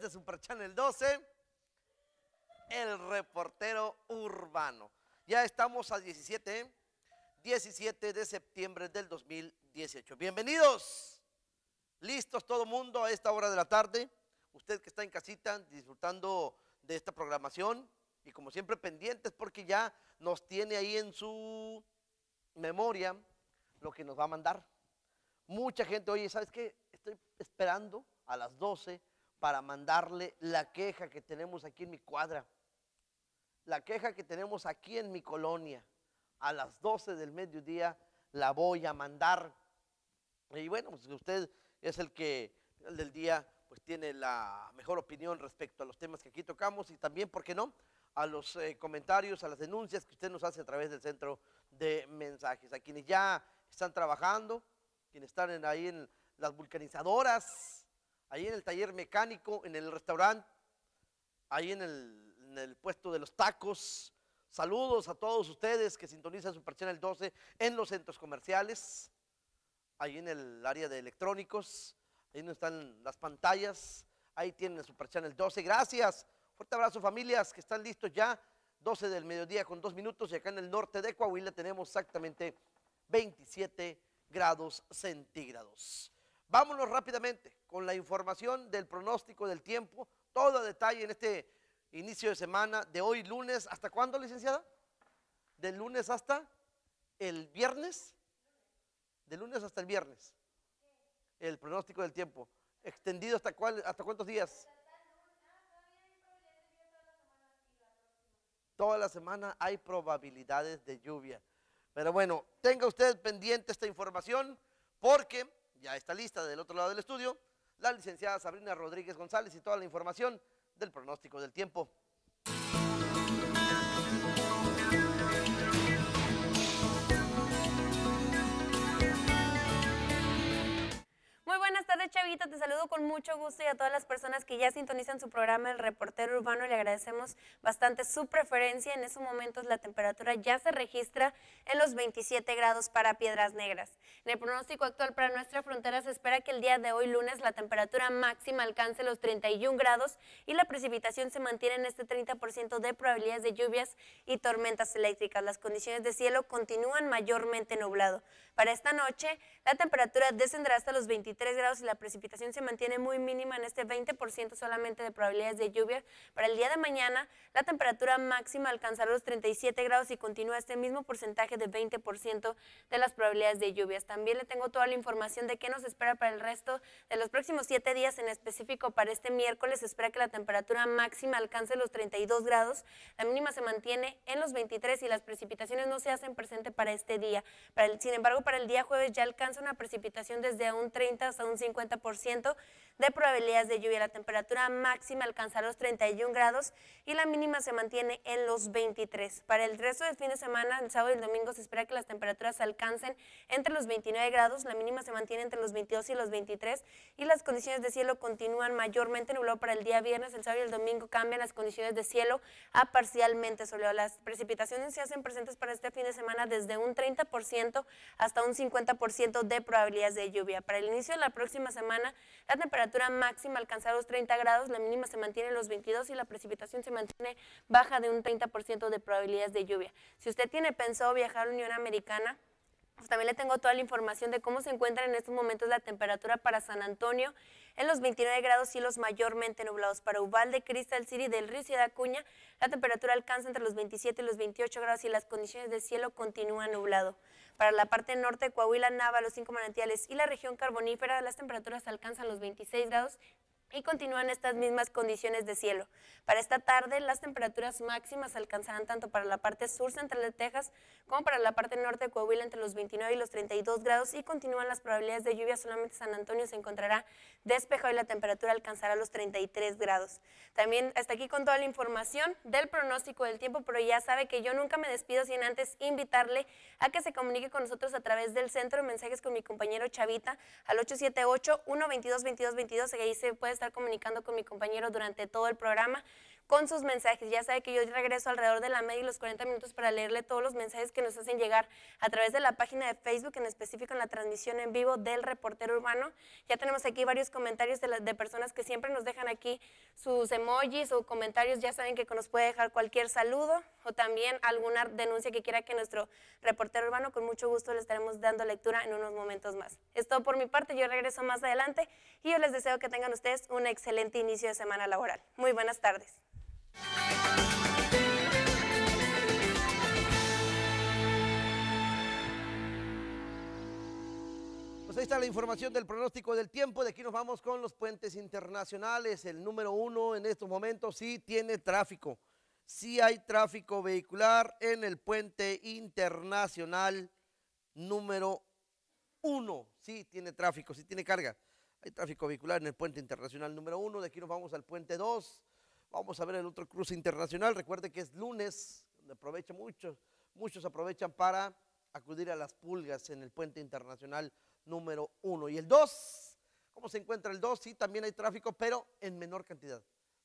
de Super Channel 12, el reportero urbano. Ya estamos a 17, 17 de septiembre del 2018. Bienvenidos, listos todo mundo a esta hora de la tarde. Usted que está en casita disfrutando de esta programación y como siempre pendientes porque ya nos tiene ahí en su memoria lo que nos va a mandar. Mucha gente, hoy ¿sabes qué? Estoy esperando a las 12 para mandarle la queja que tenemos aquí en mi cuadra, la queja que tenemos aquí en mi colonia. A las 12 del mediodía la voy a mandar. Y bueno, pues, usted es el que del día pues tiene la mejor opinión respecto a los temas que aquí tocamos y también, ¿por qué no? a los eh, comentarios, a las denuncias que usted nos hace a través del centro de mensajes. A quienes ya están trabajando, quienes están ahí en las vulcanizadoras, ahí en el taller mecánico, en el restaurante, ahí en el, puesto de los tacos. Saludos a todos ustedes que sintonizan Super Channel 12 en los centros comerciales, ahí en el área de electrónicos, ahí donde están las pantallas, ahí tienen Super Channel 12. Gracias, fuerte abrazo familias que están listos ya, 12 del mediodía con dos minutos y acá en el norte de Coahuila tenemos exactamente 27 grados centígrados. Vámonos rápidamente con la información del pronóstico del tiempo, todo detalle en este inicio de semana de hoy lunes. ¿Hasta cuándo, licenciada? Del lunes hasta el viernes. ¿Del lunes hasta el viernes. El pronóstico del tiempo. ¿Extendido hasta, cuál, hasta cuántos días? Toda la semana hay probabilidades de lluvia. Pero bueno, tenga usted pendiente esta información porque ya está lista del otro lado del estudio, la licenciada Sabrina Rodríguez González y toda la información del pronóstico del tiempo. buenas tardes, Chavita. Te saludo con mucho gusto y a todas las personas que ya sintonizan su programa El Reportero Urbano. Le agradecemos bastante su preferencia. En esos momentos la temperatura ya se registra en los 27 grados para Piedras Negras. En el pronóstico actual para nuestra frontera se espera que el día de hoy, lunes, la temperatura máxima alcance los 31 grados y la precipitación se mantiene en este 30% de probabilidades de lluvias y tormentas eléctricas. Las condiciones de cielo continúan mayormente nublado. Para esta noche, la temperatura descenderá hasta los 23 grados y la precipitación se mantiene muy mínima en este 20% solamente de probabilidades de lluvia. Para el día de mañana, la temperatura máxima alcanzará los 37 grados y continúa este mismo porcentaje de 20% de las probabilidades de lluvias. También le tengo toda la información de qué nos espera para el resto de los próximos 7 días, en específico para este miércoles. Se espera que la temperatura máxima alcance los 32 grados, la mínima se mantiene en los 23 y las precipitaciones no se hacen presente para este día. Para el, sin embargo, para el día jueves ya alcanza una precipitación desde un 30 hasta un 50% de probabilidades de lluvia. La temperatura máxima alcanza los 31 grados y la mínima se mantiene en los 23. Para el resto del fin de semana, el sábado y el domingo se espera que las temperaturas alcancen entre los 29 grados, la mínima se mantiene entre los 22 y los 23 y las condiciones de cielo continúan mayormente nublado para el día viernes, el sábado y el domingo cambian las condiciones de cielo a parcialmente soleado. Las precipitaciones se hacen presentes para este fin de semana desde un 30% hasta un 50% de probabilidades de lluvia. Para el inicio de la próxima semana, la temperatura temperatura máxima alcanza los 30 grados, la mínima se mantiene en los 22 y la precipitación se mantiene baja de un 30% de probabilidades de lluvia. Si usted tiene pensado viajar a Unión Americana, pues también le tengo toda la información de cómo se encuentra en estos momentos la temperatura para San Antonio en los 29 grados cielos mayormente nublados. Para Uvalde, Crystal City, del Río Ciudad Acuña, la temperatura alcanza entre los 27 y los 28 grados y las condiciones de cielo continúan nublado. Para la parte norte, Coahuila, Nava, los cinco manantiales y la región carbonífera, las temperaturas alcanzan los 26 grados y continúan estas mismas condiciones de cielo. Para esta tarde, las temperaturas máximas alcanzarán tanto para la parte sur central de Texas como para la parte norte de Coahuila entre los 29 y los 32 grados y continúan las probabilidades de lluvia. Solamente San Antonio se encontrará despejado y la temperatura alcanzará los 33 grados. También hasta aquí con toda la información del pronóstico del tiempo, pero ya sabe que yo nunca me despido sin antes invitarle a que se comunique con nosotros a través del centro de mensajes con mi compañero Chavita al 878 122 2222 ahí se puede estar comunicando con mi compañero durante todo el programa con sus mensajes. Ya sabe que yo regreso alrededor de la media y los 40 minutos para leerle todos los mensajes que nos hacen llegar a través de la página de Facebook, en específico en la transmisión en vivo del reportero urbano. Ya tenemos aquí varios comentarios de, personas que siempre nos dejan aquí sus emojis o comentarios. Ya saben que nos puede dejar cualquier saludo o también alguna denuncia que quiera que nuestro reportero urbano, con mucho gusto le estaremos dando lectura en unos momentos más. Es por mi parte, yo regreso más adelante y yo les deseo que tengan ustedes un excelente inicio de semana laboral. Muy buenas tardes. Pues ahí está la información del pronóstico del tiempo. De aquí nos vamos con los puentes internacionales. El número uno en estos momentos sí tiene tráfico. Sí hay tráfico vehicular en el puente internacional número uno. Sí tiene tráfico, sí tiene carga. Hay tráfico vehicular en el puente internacional número uno. De aquí nos vamos al puente dos. Vamos a ver el otro cruce internacional. Recuerde que es lunes, donde aprovecha muchos, muchos aprovechan para acudir a las pulgas en el puente internacional número 1. Y el 2, ¿cómo se encuentra el 2? Sí, también hay tráfico, pero en menor cantidad.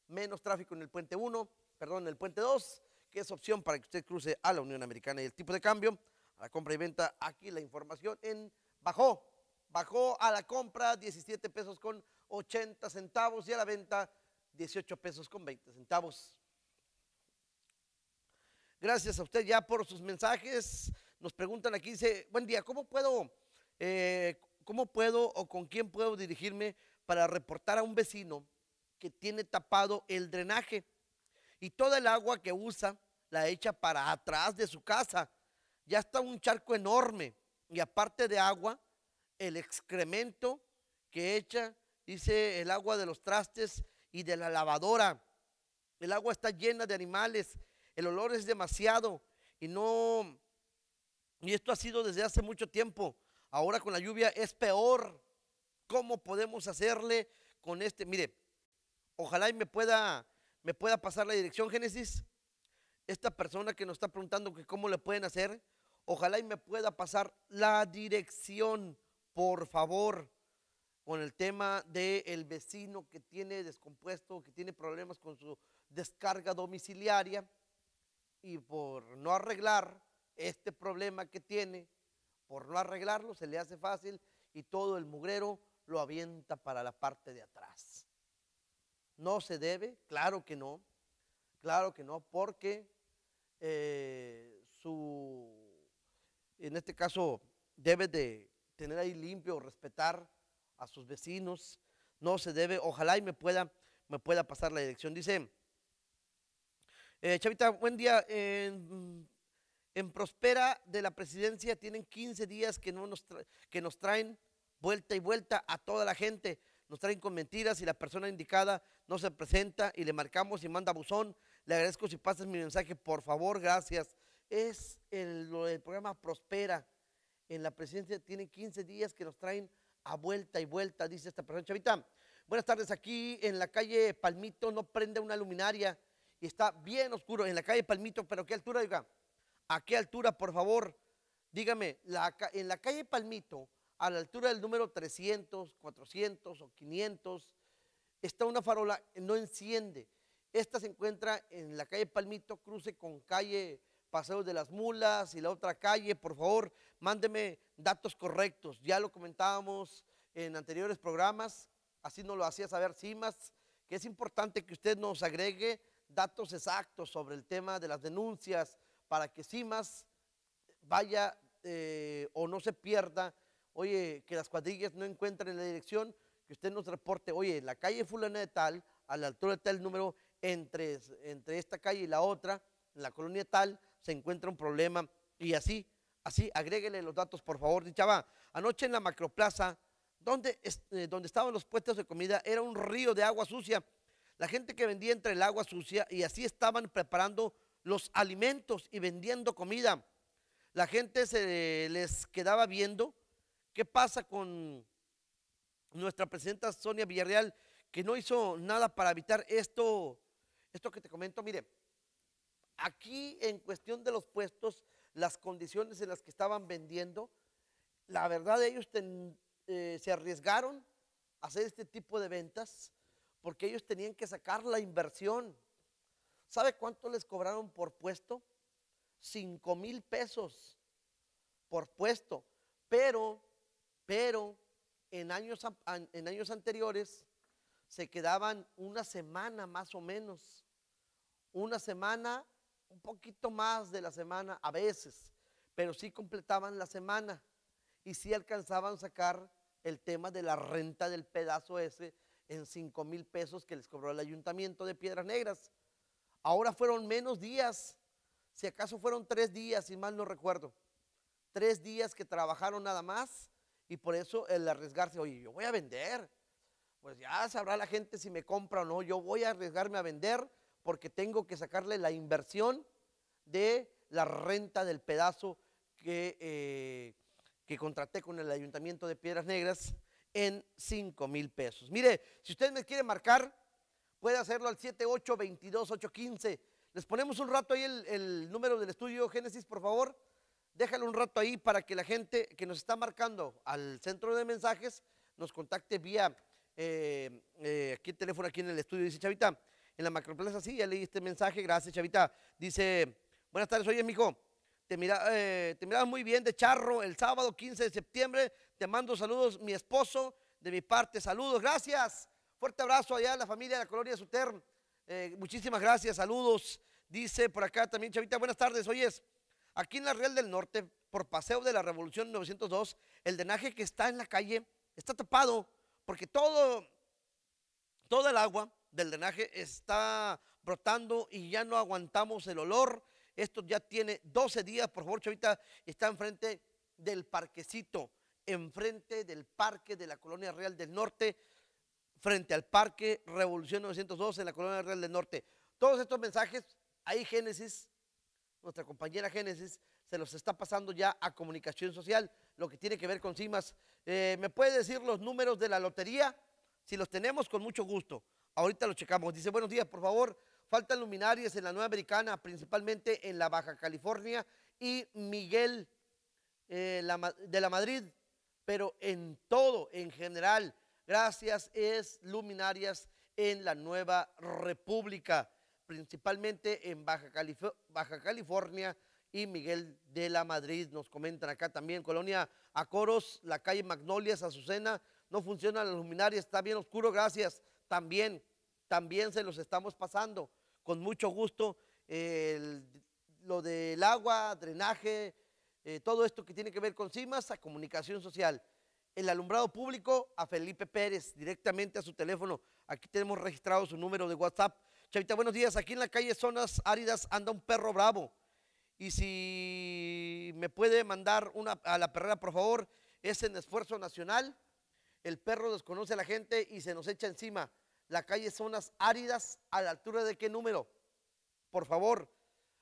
Menos tráfico en el puente 1, perdón, en el puente 2, que es opción para que usted cruce a la Unión Americana. Y el tipo de cambio, a la compra y venta, aquí la información en bajó, bajó a la compra 17 pesos con 80 centavos y a la venta 18 pesos con 20 centavos. Gracias a usted ya por sus mensajes. Nos preguntan aquí, dice, buen día, ¿cómo puedo, eh, cómo puedo o con quién puedo dirigirme para reportar a un vecino que tiene tapado el drenaje y toda el agua que usa la echa para atrás de su casa? Ya está un charco enorme y aparte de agua, el excremento que echa, dice el agua de los trastes y de la lavadora. El agua está llena de animales, el olor es demasiado y no... Y esto ha sido desde hace mucho tiempo. Ahora con la lluvia es peor. ¿Cómo podemos hacerle con este? Mire, ojalá y me pueda, me pueda pasar la dirección, Génesis. Esta persona que nos está preguntando que cómo le pueden hacer, ojalá y me pueda pasar la dirección, por favor con el tema del vecino que tiene descompuesto, que tiene problemas con su descarga domiciliaria y por no arreglar este problema que tiene, por no arreglarlo se le hace fácil y todo el mugrero lo avienta para la parte de atrás. No se debe, claro que no, claro que no, porque eh, su, en este caso, debe de tener ahí limpio, respetar a sus vecinos. No se debe, ojalá y me pueda, me pueda pasar la dirección. Dice, eh, Chavita, buen día. En, Prospera de la presidencia tienen 15 días que, no nos que nos traen vuelta y vuelta a toda la gente. Nos traen con mentiras y la persona indicada no se presenta y le marcamos y manda buzón. Le agradezco si pasas mi mensaje, por favor, gracias. Es el, el programa Prospera. En la presidencia tienen 15 días que nos traen a vuelta y vuelta, dice esta persona. Chavita, buenas tardes, aquí en la calle Palmito no prende una luminaria y está bien oscuro en la calle Palmito, pero ¿a qué altura? Diga, ¿a qué altura, por favor? Dígame, la, en la calle Palmito, a la altura del número 300, 400 o 500, está una farola, no enciende. Esta se encuentra en la calle Palmito, cruce con calle Paseos de las Mulas y la otra calle, por favor, mándeme datos correctos. Ya lo comentábamos en anteriores programas, así nos lo hacía saber Simas, que es importante que usted nos agregue datos exactos sobre el tema de las denuncias para que Simas vaya eh, o no se pierda, oye, que las cuadrillas no encuentren la dirección, que usted nos reporte, oye, la calle fulana de tal, a la altura de tal número, entre, entre esta calle y la otra, en la colonia tal, se encuentra un problema y así, así, agréguele los datos, por favor. Dichaba, anoche en la macroplaza, eh, donde, estaban los puestos de comida, era un río de agua sucia. La gente que vendía entre el agua sucia y así estaban preparando los alimentos y vendiendo comida. La gente se les quedaba viendo qué pasa con nuestra presidenta Sonia Villarreal, que no hizo nada para evitar esto, esto que te comento. Mire, Aquí en cuestión de los puestos, las condiciones en las que estaban vendiendo, la verdad ellos eh, se arriesgaron a hacer este tipo de ventas porque ellos tenían que sacar la inversión. ¿Sabe cuánto les cobraron por puesto? 5 mil pesos por puesto. Pero, pero, en años, en años anteriores se quedaban una semana más o menos. Una semana un poquito más de la semana a veces, pero sí completaban la semana y sí alcanzaban a sacar el tema de la renta del pedazo ese en 5 mil pesos que les cobró el ayuntamiento de Piedras Negras. Ahora fueron menos días, si acaso fueron tres días, si mal no recuerdo. Tres días que trabajaron nada más y por eso el arriesgarse, oye, yo voy a vender, pues ya sabrá la gente si me compra o no, yo voy a arriesgarme a vender porque tengo que sacarle la inversión de la renta del pedazo que, eh, contraté con el Ayuntamiento de Piedras Negras en 5 mil pesos. Mire, si ustedes me quiere marcar, puede hacerlo al 7822815. Les ponemos un rato ahí el, número del estudio Génesis, por favor. Déjalo un rato ahí para que la gente que nos está marcando al centro de mensajes nos contacte vía eh, eh, aquí el teléfono aquí en el estudio. Dice Chavita, en la Macroplaza. Sí, ya leí este mensaje. Gracias, Chavita. Dice, buenas tardes, oye, mijo. Te, mira, eh, te mirabas muy bien de charro el sábado 15 de septiembre. Te mando saludos, mi esposo, de mi parte. Saludos, gracias. Fuerte abrazo allá a la familia de la colonia Suter. Eh, muchísimas gracias, saludos. Dice por acá también, Chavita, buenas tardes. Oyes, aquí en la Real del Norte, por paseo de la Revolución 902, el drenaje que está en la calle está tapado porque todo, el agua del drenaje está brotando y ya no aguantamos el olor. Esto ya tiene 12 días, por favor, Chavita, está enfrente del parquecito, enfrente del parque de la Colonia Real del Norte, frente al parque Revolución 912 en la Colonia Real del Norte. Todos estos mensajes, ahí Génesis, nuestra compañera Génesis, se los está pasando ya a comunicación social, lo que tiene que ver con CIMAS. Eh, ¿Me puede decir los números de la lotería? Si los tenemos, con mucho gusto. Ahorita lo checamos. Dice, buenos días, por favor. Faltan luminarias en la Nueva Americana, principalmente en la Baja California y Miguel eh, de la Madrid, pero en todo, en general. Gracias es luminarias en la Nueva República, principalmente en Baja, California y Miguel de la Madrid. Nos comentan acá también, Colonia Acoros, la calle Magnolias, Azucena, no funcionan las luminarias, está bien oscuro, gracias también, también se los estamos pasando. Con mucho gusto, lo del agua, drenaje, eh, todo esto que tiene que ver con CIMAS a comunicación social. El alumbrado público a Felipe Pérez, directamente a su teléfono. Aquí tenemos registrado su número de WhatsApp. Chavita, buenos días. Aquí en la calle Zonas Áridas anda un perro bravo. Y si me puede mandar una a la perrera, por favor, es en esfuerzo nacional. El perro desconoce a la gente y se nos echa encima. La calle zonas áridas, ¿a la altura de qué número? Por favor,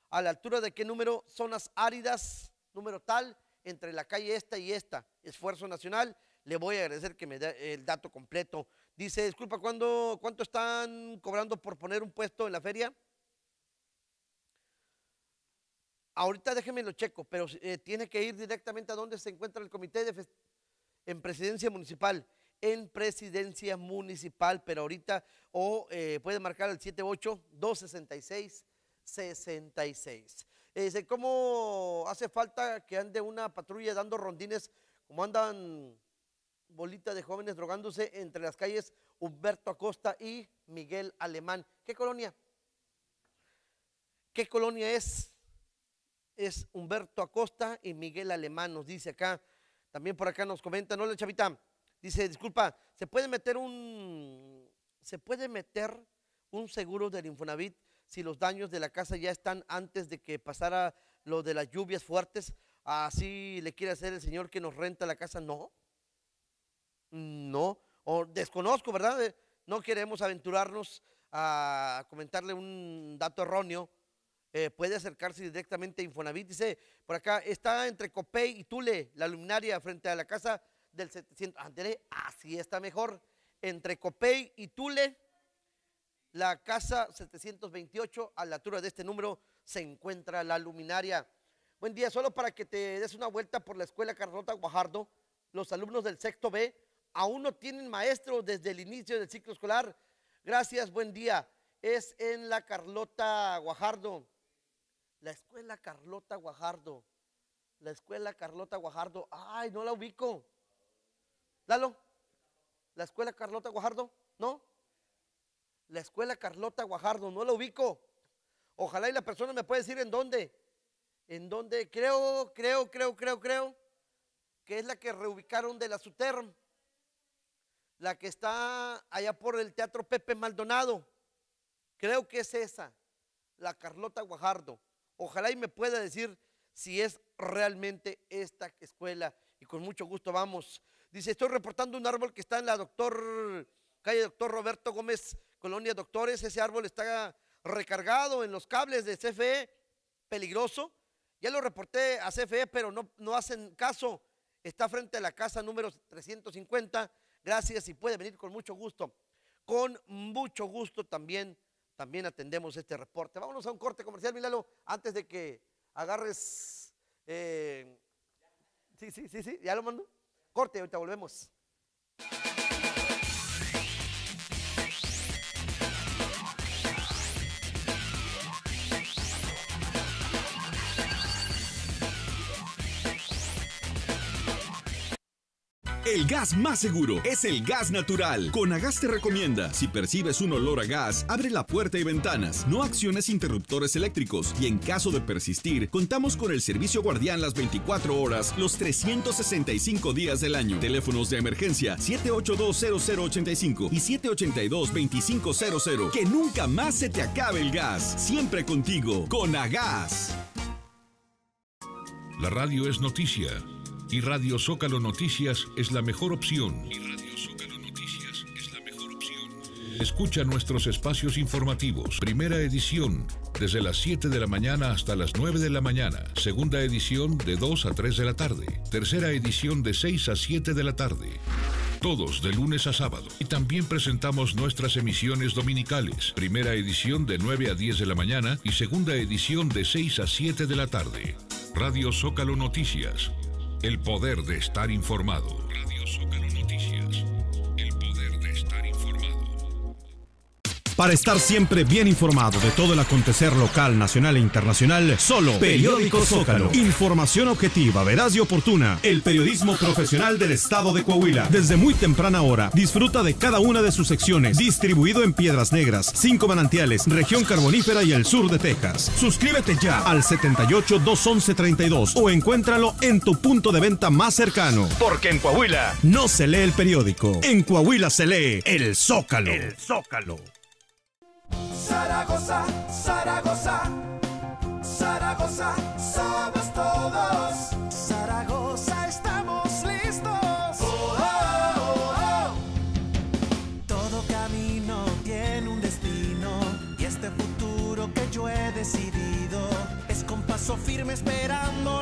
¿a la altura de qué número? Zonas áridas, número tal, entre la calle esta y esta. Esfuerzo nacional. Le voy a agradecer que me dé el dato completo. Dice, disculpa, ¿cuándo, ¿cuánto están cobrando por poner un puesto en la feria? Ahorita déjeme lo checo, pero eh, tiene que ir directamente a donde se encuentra el comité de en presidencia municipal en presidencia municipal, pero ahorita o eh, puede marcar al 78-266-66. Eh, dice, ¿cómo hace falta que ande una patrulla dando rondines como andan bolitas de jóvenes drogándose entre las calles Humberto Acosta y Miguel Alemán? ¿Qué colonia? ¿Qué colonia es? Es Humberto Acosta y Miguel Alemán, nos dice acá. También por acá nos comenta, ¿no, le chavita? Dice, disculpa, ¿se puede meter un, se puede meter un seguro del Infonavit si los daños de la casa ya están antes de que pasara lo de las lluvias fuertes? Así le quiere hacer el señor que nos renta la casa. No, no, o desconozco, ¿verdad? Eh, no queremos aventurarnos a comentarle un dato erróneo. Eh, puede acercarse directamente a Infonavit. Dice, por acá está entre Copey y Tule, la luminaria frente a la casa del 700. así está mejor. Entre Copey y Tule, la casa 728, a la altura de este número, se encuentra la luminaria. Buen día, solo para que te des una vuelta por la escuela Carlota Guajardo, los alumnos del sexto B aún no tienen maestro desde el inicio del ciclo escolar. Gracias, buen día. Es en la Carlota Guajardo. La escuela Carlota Guajardo. La escuela Carlota Guajardo. Ay, no la ubico. Dalo, la escuela Carlota Guajardo, ¿no? La escuela Carlota Guajardo, no la ubico. Ojalá y la persona me pueda decir en dónde. En dónde creo, creo, creo, creo, creo, que es la que reubicaron de la Suterm. La que está allá por el Teatro Pepe Maldonado. Creo que es esa, la Carlota Guajardo. Ojalá y me pueda decir si es realmente esta escuela. Y con mucho gusto vamos. Dice, estoy reportando un árbol que está en la doctor, calle Doctor Roberto Gómez, Colonia Doctores. Ese árbol está recargado en los cables de CFE, peligroso. Ya lo reporté a CFE, pero no, no hacen caso. Está frente a la casa número 350. Gracias y puede venir con mucho gusto. Con mucho gusto también, también atendemos este reporte. Vámonos a un corte comercial, Milalo, antes de que agarres... Eh, sí, sí, sí, sí, ya lo mando. Corte, ahorita volvemos. El gas más seguro es el gas natural. Conagas te recomienda, si percibes un olor a gas, abre la puerta y ventanas, no acciones interruptores eléctricos y en caso de persistir, contamos con el servicio guardián las 24 horas, los 365 días del año. Teléfonos de emergencia 782-0085 y 782-2500. Que nunca más se te acabe el gas. Siempre contigo, Conagas. La radio es noticia y Radio Zócalo Noticias es la mejor opción. Y Radio Zócalo Noticias es la mejor opción. Escucha nuestros espacios informativos. Primera edición, desde las 7 de la mañana hasta las 9 de la mañana. Segunda edición, de 2 a 3 de la tarde. Tercera edición, de 6 a 7 de la tarde todos de lunes a sábado. Y también presentamos nuestras emisiones dominicales, primera edición de 9 a 10 de la mañana y segunda edición de 6 a 7 de la tarde. Radio Zócalo Noticias, el poder de estar informado. Para estar siempre bien informado de todo el acontecer local, nacional e internacional, solo Periódico Zócalo. Información objetiva, veraz y oportuna. El periodismo profesional del estado de Coahuila. Desde muy temprana hora, disfruta de cada una de sus secciones, distribuido en Piedras Negras, Cinco Manantiales, Región Carbonífera y el sur de Texas. Suscríbete ya al 78 211 32 o encuéntralo en tu punto de venta más cercano. Porque en Coahuila no se lee el periódico. En Coahuila se lee el Zócalo. El Zócalo. Zaragoza, Zaragoza, Zaragoza, somos todos. Zaragoza, estamos listos. Oh, oh, oh, Todo camino tiene un destino y este futuro que yo he decidido es con paso firme esperando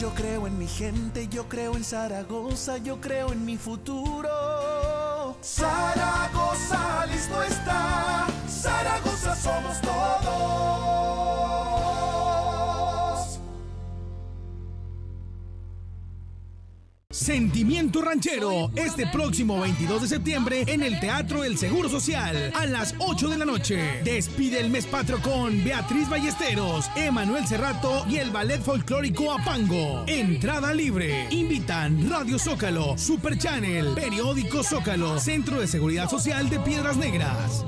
Yo creo en mi gente, yo creo en Zaragoza, yo creo en mi futuro. Zaragoza listo está, Zaragoza somos todos. Sentimiento Ranchero, este próximo 22 de septiembre en el Teatro El Seguro Social, a las 8 de la noche. Despide el mes patrio con Beatriz Ballesteros, Emanuel Cerrato y el Ballet Folclórico Apango. Entrada libre. Invitan Radio Zócalo, Super Channel, Periódico Zócalo, Centro de Seguridad Social de Piedras Negras.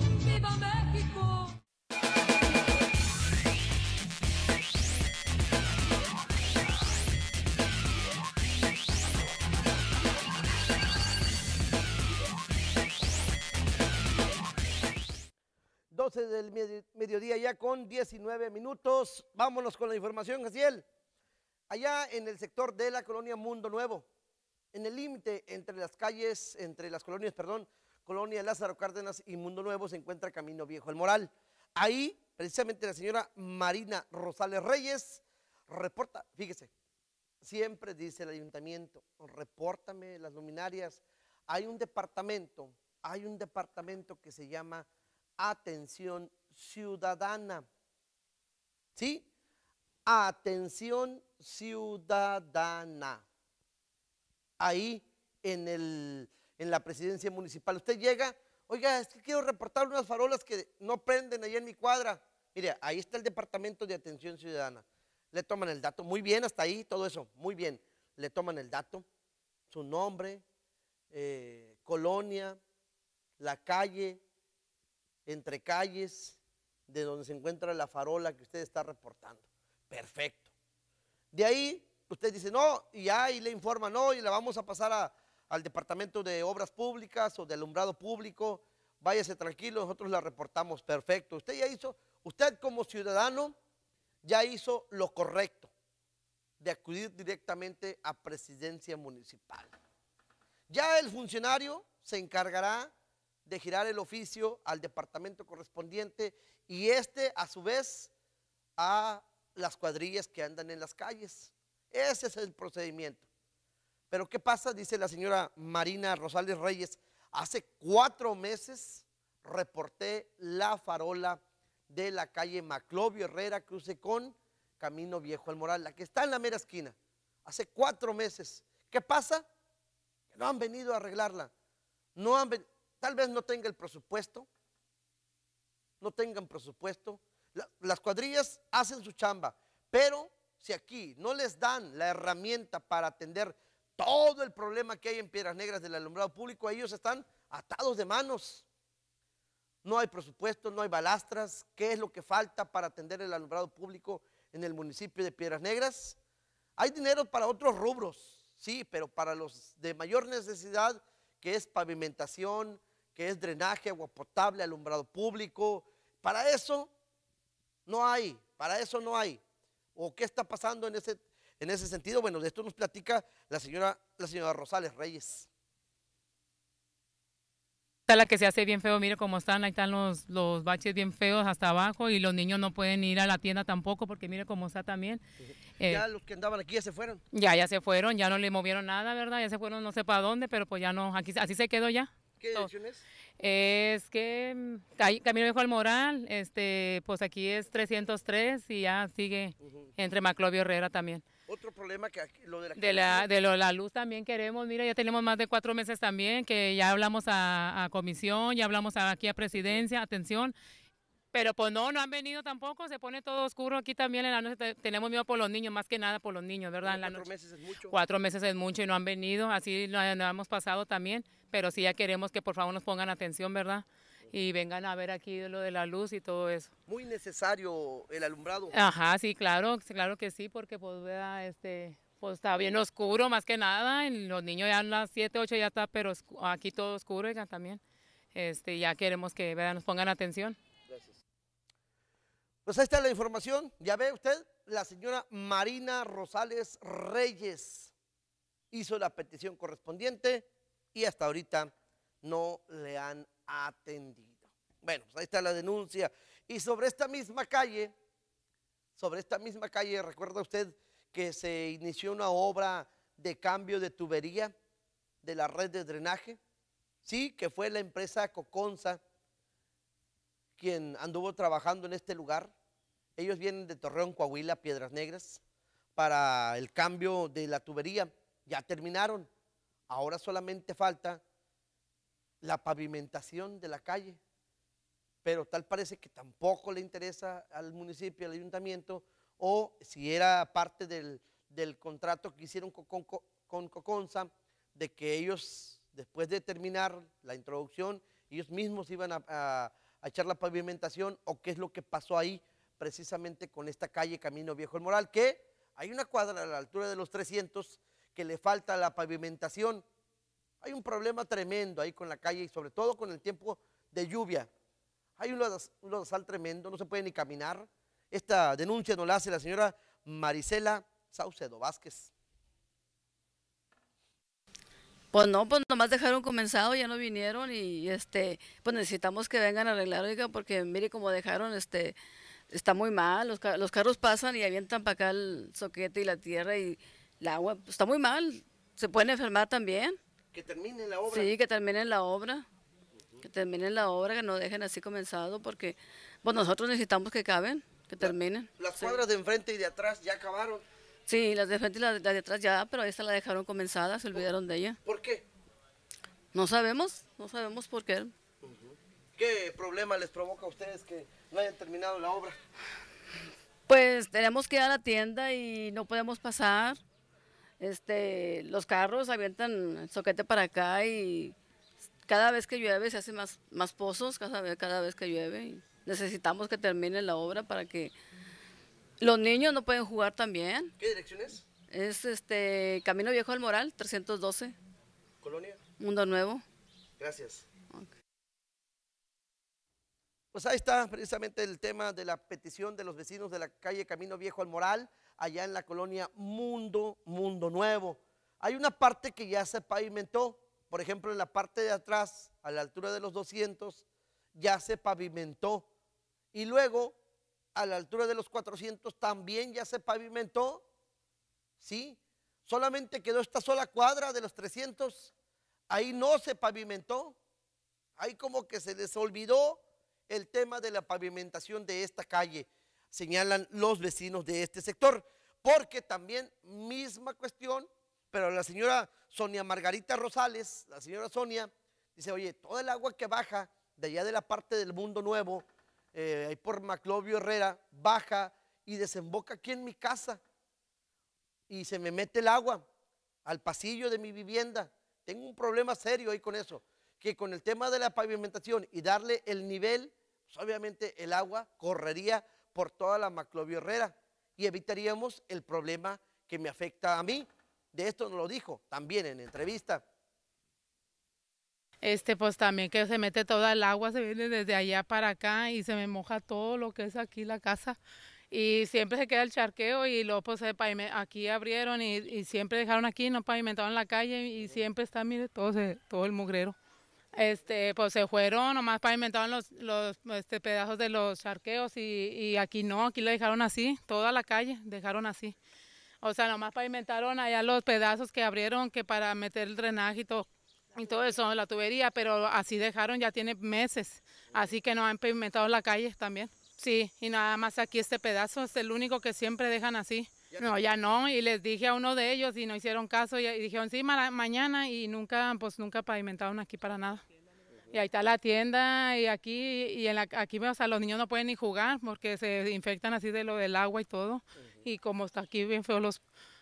19 minutos. Vámonos con la información, Gasiel. Allá en el sector de la colonia Mundo Nuevo, en el límite entre las calles, entre las colonias, perdón, colonia Lázaro Cárdenas y Mundo Nuevo se encuentra Camino Viejo El Moral. Ahí, precisamente la señora Marina Rosales Reyes reporta, fíjese, siempre dice el ayuntamiento, repórtame las luminarias, hay un departamento, hay un departamento que se llama atención ciudadana. ¿Sí? Atención ciudadana. Ahí en, en la presidencia municipal. Usted llega, oiga, es que quiero reportar unas farolas que no prenden ahí en mi cuadra. Mire, ahí está el departamento de atención ciudadana. Le toman el dato, muy bien, hasta ahí, todo eso, muy bien. Le toman el dato, su nombre, eh, colonia, la calle, entre calles, de donde se encuentra la farola que usted está reportando. Perfecto. De ahí usted dice, no, y ahí le informa, no, y la vamos a pasar a, al Departamento de Obras Públicas o de Alumbrado Público, váyase tranquilo, nosotros la reportamos. Perfecto. Usted ya hizo, usted como ciudadano ya hizo lo correcto de acudir directamente a presidencia municipal. Ya el funcionario se encargará de girar el oficio al departamento correspondiente y este a su vez a las cuadrillas que andan en las calles. Ese es el procedimiento. Pero ¿qué pasa? Dice la señora Marina Rosales Reyes, hace cuatro meses reporté la farola de la calle Maclovio Herrera, cruce con Camino Viejo al Moral, la que está en la mera esquina, hace cuatro meses. ¿Qué pasa? Que no han venido a arreglarla. No han, tal vez no tenga el presupuesto, no tengan presupuesto. las cuadrillas hacen su chamba, pero si aquí no les dan la herramienta para atender todo el problema que hay en Piedras Negras del alumbrado público, ellos están atados de manos. No hay presupuesto, no hay balastras. ¿Qué es lo que falta para atender el alumbrado público en el municipio de Piedras Negras? Hay dinero para otros rubros, sí, pero para los de mayor necesidad, que es pavimentación, que es drenaje, agua potable, alumbrado público, para eso no hay, para eso no hay. ¿O qué está pasando en ese, en ese sentido? Bueno, de esto nos platica la señora, la señora Rosales Reyes. Está la que se hace bien feo, mire cómo están, ahí están los, los baches bien feos hasta abajo y los niños no pueden ir a la tienda tampoco porque mire cómo está también. ya eh, los que andaban aquí ya se fueron. Ya, ya se fueron, ya no le movieron nada, ¿verdad? Ya se fueron no sé para dónde, pero pues ya no, aquí así se quedó ya. ¿Qué dirección es? que mm, Camino Viejo al Moral, este, pues aquí es 303 y ya sigue entre Maclovio Herrera también. Otro problema que lo de la, de la, de la luz también queremos, mira, ya tenemos más de cuatro meses también que ya hablamos a, comisión, ya hablamos aquí a presidencia, atención, pero pues no, no han venido tampoco, se pone todo oscuro aquí también en la noche. Tenemos miedo por los niños, más que nada por los niños, ¿verdad? En cuatro meses es mucho. Cuatro meses es mucho y no han venido, así lo, hemos pasado también, pero sí ya queremos que por favor nos pongan atención, ¿verdad? Y vengan a ver aquí lo de la luz y todo eso. Muy necesario el alumbrado. Ajá, sí, claro, claro que sí, porque pues, este, pues, está bien oscuro más que nada, en los niños ya las 7, 8 ya está, pero aquí todo oscuro, ya también. Este, ya queremos que, Nos pongan atención. Pues ahí está la información, ya ve usted, la señora Marina Rosales Reyes hizo la petición correspondiente y hasta ahorita no le han atendido. Bueno, pues ahí está la denuncia. Y sobre esta misma calle, sobre esta misma calle, recuerda usted que se inició una obra de cambio de tubería de la red de drenaje, sí, que fue la empresa Coconza quien anduvo trabajando en este lugar, ellos vienen de Torreón, Coahuila, Piedras Negras, para el cambio de la tubería. Ya terminaron. Ahora solamente falta la pavimentación de la calle. Pero tal parece que tampoco le interesa al municipio, al ayuntamiento, o si era parte del, contrato que hicieron con, Coconza, de que ellos, después de terminar la introducción, ellos mismos iban a echar la pavimentación, o qué es lo que pasó ahí, precisamente con esta calle Camino Viejo El Moral, que hay una cuadra a la altura de los 300 que le falta la pavimentación. Hay un problema tremendo ahí con la calle y sobre todo con el tiempo de lluvia. Hay un lodazal tremendo, no se puede ni caminar. Esta denuncia nos la hace la señora Marisela Saucedo Vázquez. Pues no, pues nomás dejaron comenzado, ya no vinieron y este, pues necesitamos que vengan a arreglar, oiga, porque mire cómo dejaron este está muy mal, los, los carros pasan y avientan para acá el soquete y la tierra y el agua, pues, está muy mal, se pueden enfermar también. Que terminen la obra. Sí, que terminen la obra, que terminen la obra, que no dejen así comenzado, porque pues, nosotros necesitamos que caben, que terminen. Las cuadras de enfrente y de atrás ya acabaron. Sí, las de frente y las, de atrás ya, pero esta la dejaron comenzada, se olvidaron de ella. ¿Por qué? No sabemos, no sabemos por qué. ¿Qué problema les provoca a ustedes que no hayan terminado la obra? Pues tenemos que ir a la tienda y no podemos pasar. Este, los carros avientan el soquete para acá y cada vez que llueve se hacen más, más pozos cada, vez que llueve. necesitamos que termine la obra para que los niños no pueden jugar también. ¿Qué dirección es? Es este Camino Viejo del Moral, 312. Colonia. Mundo Nuevo. Gracias. Pues ahí está precisamente el tema de la petición de los vecinos de la calle Camino Viejo al Moral, allá en la colonia Mundo, Mundo Nuevo. Hay una parte que ya se pavimentó, por ejemplo, en la parte de atrás, a la altura de los 200, ya se pavimentó. Y luego, a la altura de los 400, también ya se pavimentó. ¿Sí? Solamente quedó esta sola cuadra de los 300. Ahí no se pavimentó. Ahí como que se les olvidó el tema de la pavimentación de esta calle, señalan los vecinos de este sector, porque también misma cuestión, pero la señora Sonia Margarita Rosales, la señora Sonia, dice, oye, todo el agua que baja de allá de la parte del mundo nuevo, eh, ahí por Maclovio Herrera, baja y desemboca aquí en mi casa y se me mete el agua al pasillo de mi vivienda. Tengo un problema serio ahí con eso, que con el tema de la pavimentación y darle el nivel pues, obviamente el agua correría por toda la Herrera y evitaríamos el problema que me afecta a mí. De esto nos lo dijo también en entrevista. Este, pues también que se mete toda el agua, se viene desde allá para acá y se me moja todo lo que es aquí la casa. Y siempre se queda el charqueo y luego pues aquí abrieron y, siempre dejaron aquí, no pavimentaron la calle y siempre está, mire, todo, todo el mugrero este, pues se fueron, nomás pavimentaron los, los este, pedazos de los charqueos y, y aquí no, aquí lo dejaron así, toda la calle dejaron así. O sea, nomás pavimentaron allá los pedazos que abrieron que para meter el drenaje y todo, y todo eso, la tubería, pero así dejaron, ya tiene meses, así que no han pavimentado la calle también. Sí, y nada más aquí este pedazo es el único que siempre dejan así. No, ya no, y les dije a uno de ellos y no hicieron caso y, dijeron, sí, mañana y nunca, pues nunca pavimentaron aquí para nada. Y ahí está la tienda y aquí, y en la, aquí, o sea, los niños no pueden ni jugar porque se infectan así de lo del agua y todo. Y como está aquí bien feo los,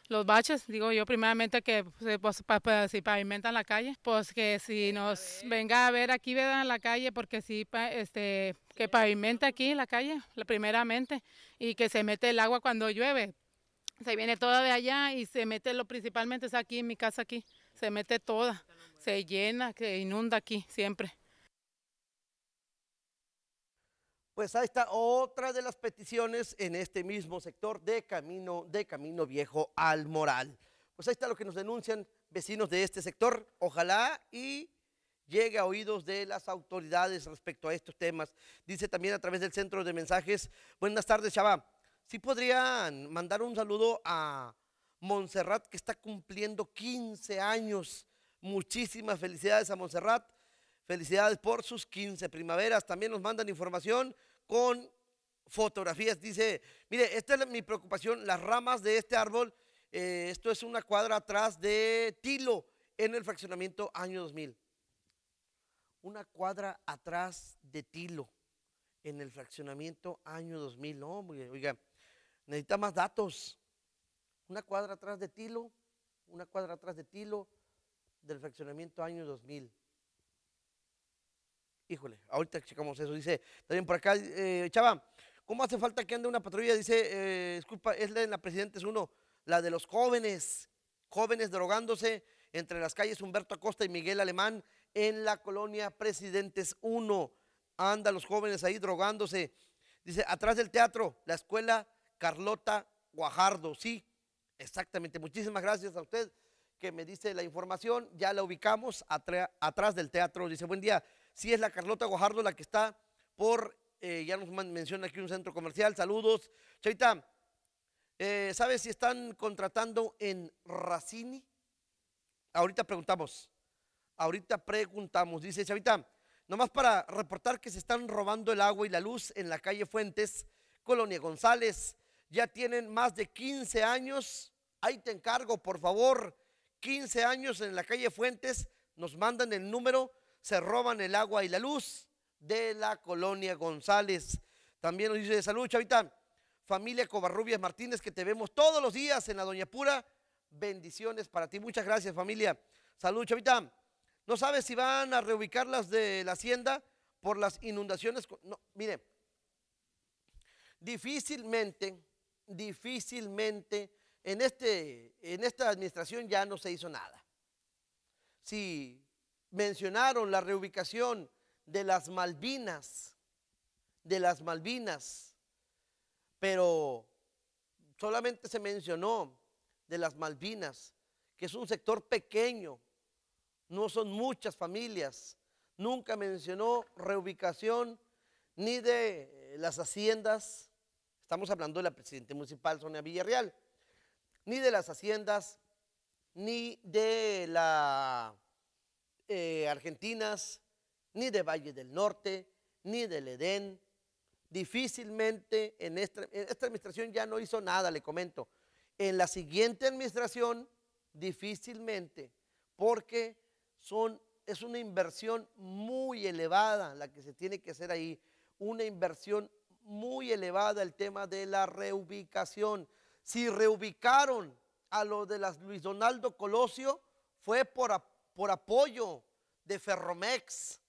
los baches, digo yo primeramente que pues, pues, si pavimentan la calle, pues que si nos venga a ver aquí, vean la calle, porque si este, que pavimenta aquí la calle, primeramente, y que se mete el agua cuando llueve, se viene toda de allá y se mete lo principalmente es aquí en mi casa aquí, se mete toda, se llena, se inunda aquí siempre. Pues ahí está otra de las peticiones en este mismo sector de Camino de Camino Viejo al Moral. Pues ahí está lo que nos denuncian vecinos de este sector. Ojalá y llegue a oídos de las autoridades respecto a estos temas. Dice también a través del centro de mensajes, buenas tardes, chava Sí podrían mandar un saludo a Montserrat que está cumpliendo 15 años. Muchísimas felicidades a Montserrat. Felicidades por sus 15 primaveras. También nos mandan información con fotografías. Dice, mire, esta es mi preocupación, las ramas de este árbol, eh, esto es una cuadra atrás de Tilo en el fraccionamiento año 2000. Una cuadra atrás de Tilo en el fraccionamiento año 2000. No, oiga, Necesita más datos. Una cuadra atrás de Tilo, una cuadra atrás de Tilo, del fraccionamiento año 2000. Híjole, ahorita checamos eso. Dice, también por acá, eh, Chava, ¿cómo hace falta que ande una patrulla? Dice, eh, disculpa, es la, de la Presidentes 1, la de los jóvenes, jóvenes drogándose entre las calles Humberto Acosta y Miguel Alemán en la colonia Presidentes 1. Anda los jóvenes ahí drogándose. Dice, atrás del teatro, la escuela Carlota Guajardo, sí, exactamente. Muchísimas gracias a usted que me dice la información. Ya la ubicamos atrás del teatro. Dice, buen día. Sí, es la Carlota Guajardo la que está por, eh, ya nos menciona aquí un centro comercial. Saludos. Chavita, eh, ¿sabes si están contratando en Racini? Ahorita preguntamos. Ahorita preguntamos. Dice, Chavita, nomás para reportar que se están robando el agua y la luz en la calle Fuentes, Colonia González ya tienen más de 15 años. Ahí te encargo, por favor. 15 años en la calle Fuentes, nos mandan el número, se roban el agua y la luz de la colonia González. También nos dice salud, chavita. Familia Covarrubias Martínez, que te vemos todos los días en la Doña Pura. Bendiciones para ti. Muchas gracias, familia. Salud, chavita. No sabes si van a reubicarlas de la hacienda por las inundaciones. No, mire, difícilmente difícilmente, en, este, en esta administración ya no se hizo nada. Si mencionaron la reubicación de las Malvinas, de las Malvinas, pero solamente se mencionó de las Malvinas, que es un sector pequeño, no son muchas familias, nunca mencionó reubicación ni de eh, las haciendas, Estamos hablando de la presidenta municipal, Sonia Villarreal. Ni de las haciendas, ni de las eh, Argentinas, ni de Valle del Norte, ni del Edén. Difícilmente en esta, administración ya no hizo nada, le comento. En la siguiente administración, difícilmente, porque es una inversión muy elevada la que se tiene que hacer ahí, una inversión muy elevada el tema de la reubicación. Si reubicaron a los de las Luis Donaldo Colosio, fue por, por apoyo de Ferromex.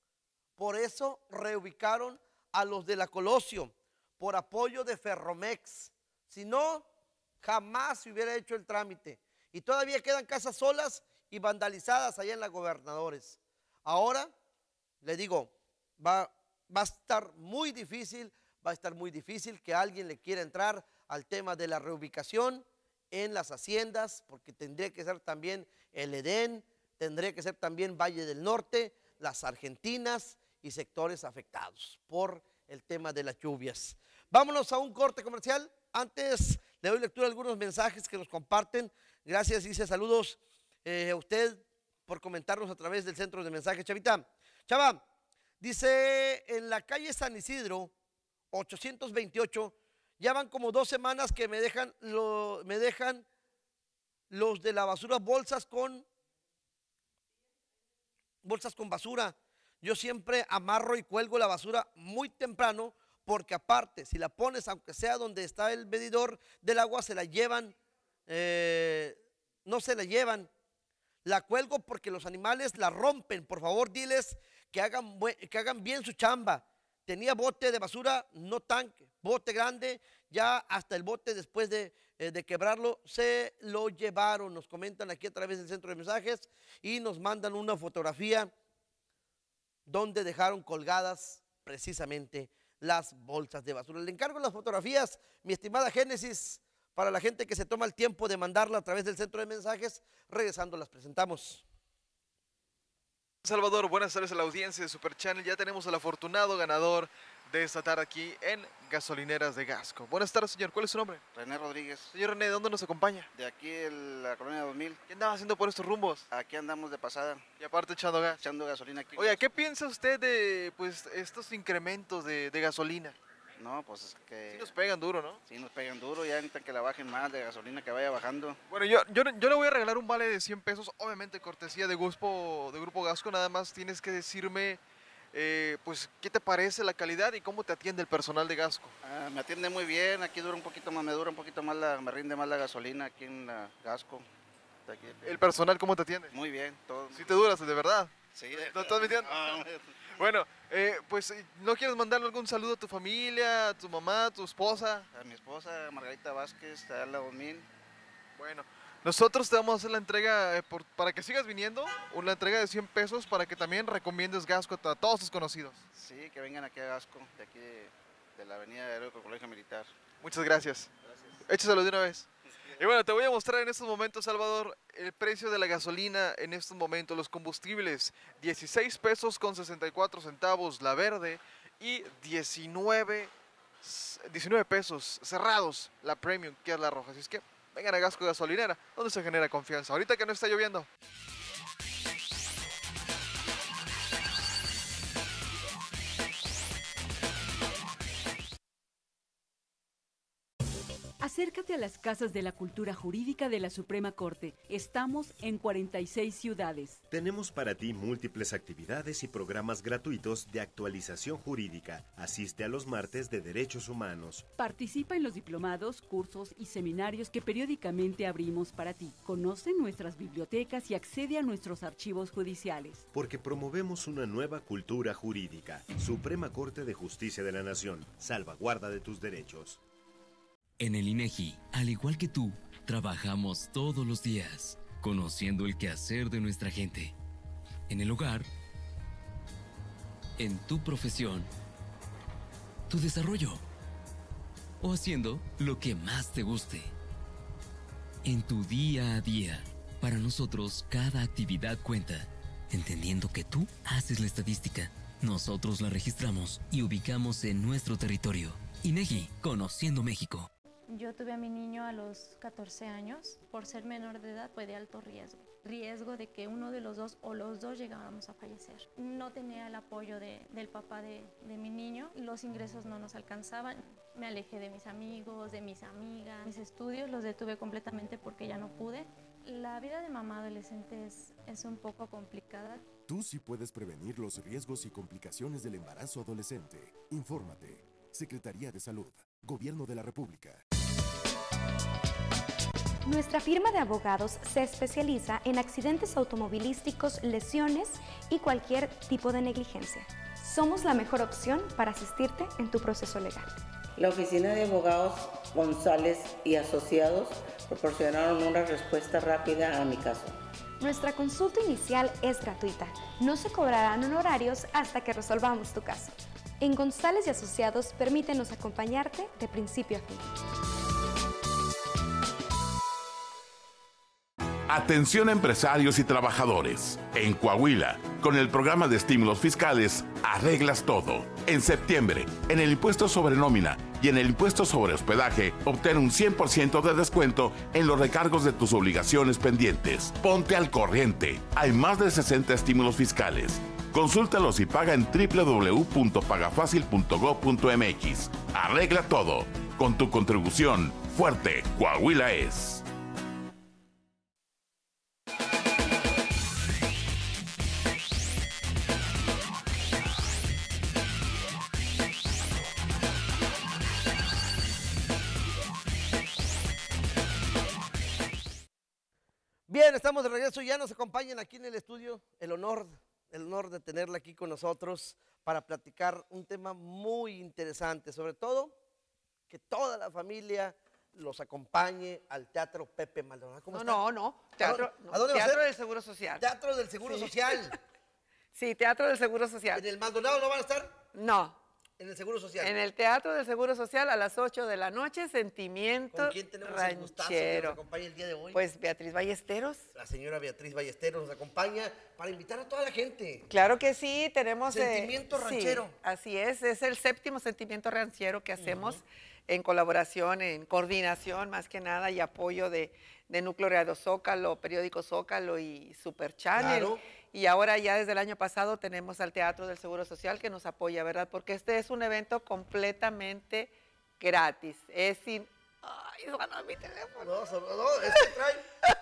Por eso reubicaron a los de la Colosio, por apoyo de Ferromex. Si no, jamás se hubiera hecho el trámite. Y todavía quedan casas solas y vandalizadas allá en las gobernadores. Ahora, le digo, va, va a estar muy difícil va a estar muy difícil que alguien le quiera entrar al tema de la reubicación en las haciendas, porque tendría que ser también el Edén, tendría que ser también Valle del Norte, las Argentinas y sectores afectados por el tema de las lluvias. Vámonos a un corte comercial. Antes le doy lectura a algunos mensajes que nos comparten. Gracias, dice saludos eh, a usted por comentarnos a través del centro de mensajes. Chavita, Chava, dice en la calle San Isidro, 828. Ya van como dos semanas que me dejan, lo, me dejan los de la basura bolsas con bolsas con basura. Yo siempre amarro y cuelgo la basura muy temprano porque aparte, si la pones, aunque sea donde está el medidor del agua, se la llevan, eh, no se la llevan. La cuelgo porque los animales la rompen. Por favor, diles que hagan, que hagan bien su chamba tenía bote de basura, no tanque, bote grande, ya hasta el bote después de, eh, de, quebrarlo, se lo llevaron. Nos comentan aquí a través del centro de mensajes y nos mandan una fotografía donde dejaron colgadas precisamente las bolsas de basura. Le encargo las fotografías, mi estimada Génesis, para la gente que se toma el tiempo de mandarla a través del centro de mensajes. Regresando, las presentamos. Salvador, buenas tardes a la audiencia de Super Channel. Ya tenemos al afortunado ganador de esta tarde aquí en Gasolineras de Gasco. Buenas tardes, señor. ¿Cuál es su nombre? René Rodríguez. Señor René, ¿de dónde nos acompaña? De aquí, en la colonia 2000. ¿Qué andaba haciendo por estos rumbos? Aquí andamos de pasada. Y aparte echando gas. Echando gasolina aquí. Oiga, ¿qué piensa usted de pues estos incrementos de gasolina? No, pues es que... Sí nos pegan duro, ¿no? Sí nos pegan duro, ya necesitan que la bajen más de gasolina, que vaya bajando. Bueno, yo, yo, le voy a regalar un vale de 100 pesos, obviamente cortesía de Grupo, de grupo Gasco, nada más tienes que decirme... Eh, pues, ¿qué te parece la calidad y cómo te atiende el personal de Gasco? Ah, me atiende muy bien, aquí dura un poquito más, me dura un poquito más, la, me rinde más la gasolina aquí en Gasco. ¿El personal cómo te atiende? Muy bien, todo. ¿Sí te duras, de verdad? Sí, de ¿No estás mintiendo? No, bueno, eh, pues, eh, ¿no quieres mandarle algún saludo a tu familia, a tu mamá, a tu esposa? A mi esposa, Margarita Vázquez, a la Domín. Bueno, nosotros te vamos a hacer la entrega, eh, para que sigas viniendo, una entrega de 100 pesos para que también recomiendes Gasco a todos tus conocidos. Sí, que vengan aquí a Gasco, de aquí de, la avenida del Colegio Militar. Muchas gracias. Gracias. Échaselo de una vez. Y bueno, te voy a mostrar en estos momentos, Salvador, el precio de la gasolina en estos momentos, los combustibles, 16 pesos con 64 centavos la verde y 19, 19 pesos cerrados la premium, que es la roja. Así es que vengan a Gasco Gasolinera, donde se genera confianza. Ahorita que no está lloviendo. Acércate a las casas de la cultura jurídica de la Suprema Corte. Estamos en 46 ciudades. Tenemos para ti múltiples actividades y programas gratuitos de actualización jurídica. Asiste a los martes de derechos humanos. Participa en los diplomados, cursos y seminarios que periódicamente abrimos para ti. Conoce nuestras bibliotecas y accede a nuestros archivos judiciales. Porque promovemos una nueva cultura jurídica. Suprema Corte de Justicia de la Nación. Salvaguarda de tus derechos. En el INEGI, al igual que tú, trabajamos todos los días, conociendo el quehacer de nuestra gente. En el hogar, en tu profesión, tu desarrollo o haciendo lo que más te guste. En tu día a día, para nosotros cada actividad cuenta, entendiendo que tú haces la estadística, nosotros la registramos y ubicamos en nuestro territorio. INEGI, Conociendo México. Yo tuve a mi niño a los 14 años. Por ser menor de edad fue de alto riesgo. Riesgo de que uno de los dos o los dos llegáramos a fallecer. No tenía el apoyo de, del papá de, de mi niño. Los ingresos no nos alcanzaban. Me alejé de mis amigos, de mis amigas. Mis estudios los detuve completamente porque ya no pude. La vida de mamá adolescente es, es, un poco complicada. Tú sí puedes prevenir los riesgos y complicaciones del embarazo adolescente. Infórmate. Secretaría de Salud. Gobierno de la República. Nuestra firma de abogados se especializa en accidentes automovilísticos, lesiones y cualquier tipo de negligencia. Somos la mejor opción para asistirte en tu proceso legal. La oficina de abogados González y Asociados proporcionaron una respuesta rápida a mi caso. Nuestra consulta inicial es gratuita. No se cobrarán honorarios hasta que resolvamos tu caso. En González y Asociados permítenos acompañarte de principio a fin. Atención empresarios y trabajadores. En Coahuila, con el programa de estímulos fiscales, arreglas todo. En septiembre, en el impuesto sobre nómina y en el impuesto sobre hospedaje, obtén un 100% de descuento en los recargos de tus obligaciones pendientes. Ponte al corriente. Hay más de 60 estímulos fiscales. Consúltalos y paga en www.pagafacil.gov.mx. Arregla todo. Con tu contribución, fuerte, Coahuila es. estamos de regreso. Ya nos acompañan aquí en el estudio. El honor, el honor de tenerla aquí con nosotros para platicar un tema muy interesante. Sobre todo, que toda la familia los acompañe al Teatro Pepe Maldonado. ¿Cómo no, está? no, no, Teatro, del Seguro Social. Teatro del Seguro Social. sí, Teatro del Seguro Social. ¿En el Maldonado no van a estar? No. En el Seguro Social. En el Teatro del Seguro Social a las 8 de la noche, Sentimiento ¿Con quién tenemos El gustazo que nos acompaña el día de hoy? Pues Beatriz Ballesteros. La señora Beatriz Ballesteros nos acompaña para invitar a toda la gente. Claro que sí, tenemos... Eh, sentimiento ranchero. así es, es el séptimo Sentimiento ranchero que hacemos en colaboración, en coordinación más que nada y apoyo de, de Núcleo Real Zócalo, Periódico Zócalo y Super Channel y ahora ya desde el año pasado tenemos al Teatro del Seguro Social que nos apoya, ¿verdad? Porque este es un evento completamente gratis, es sin Ay, a mi teléfono. No, no, es que trae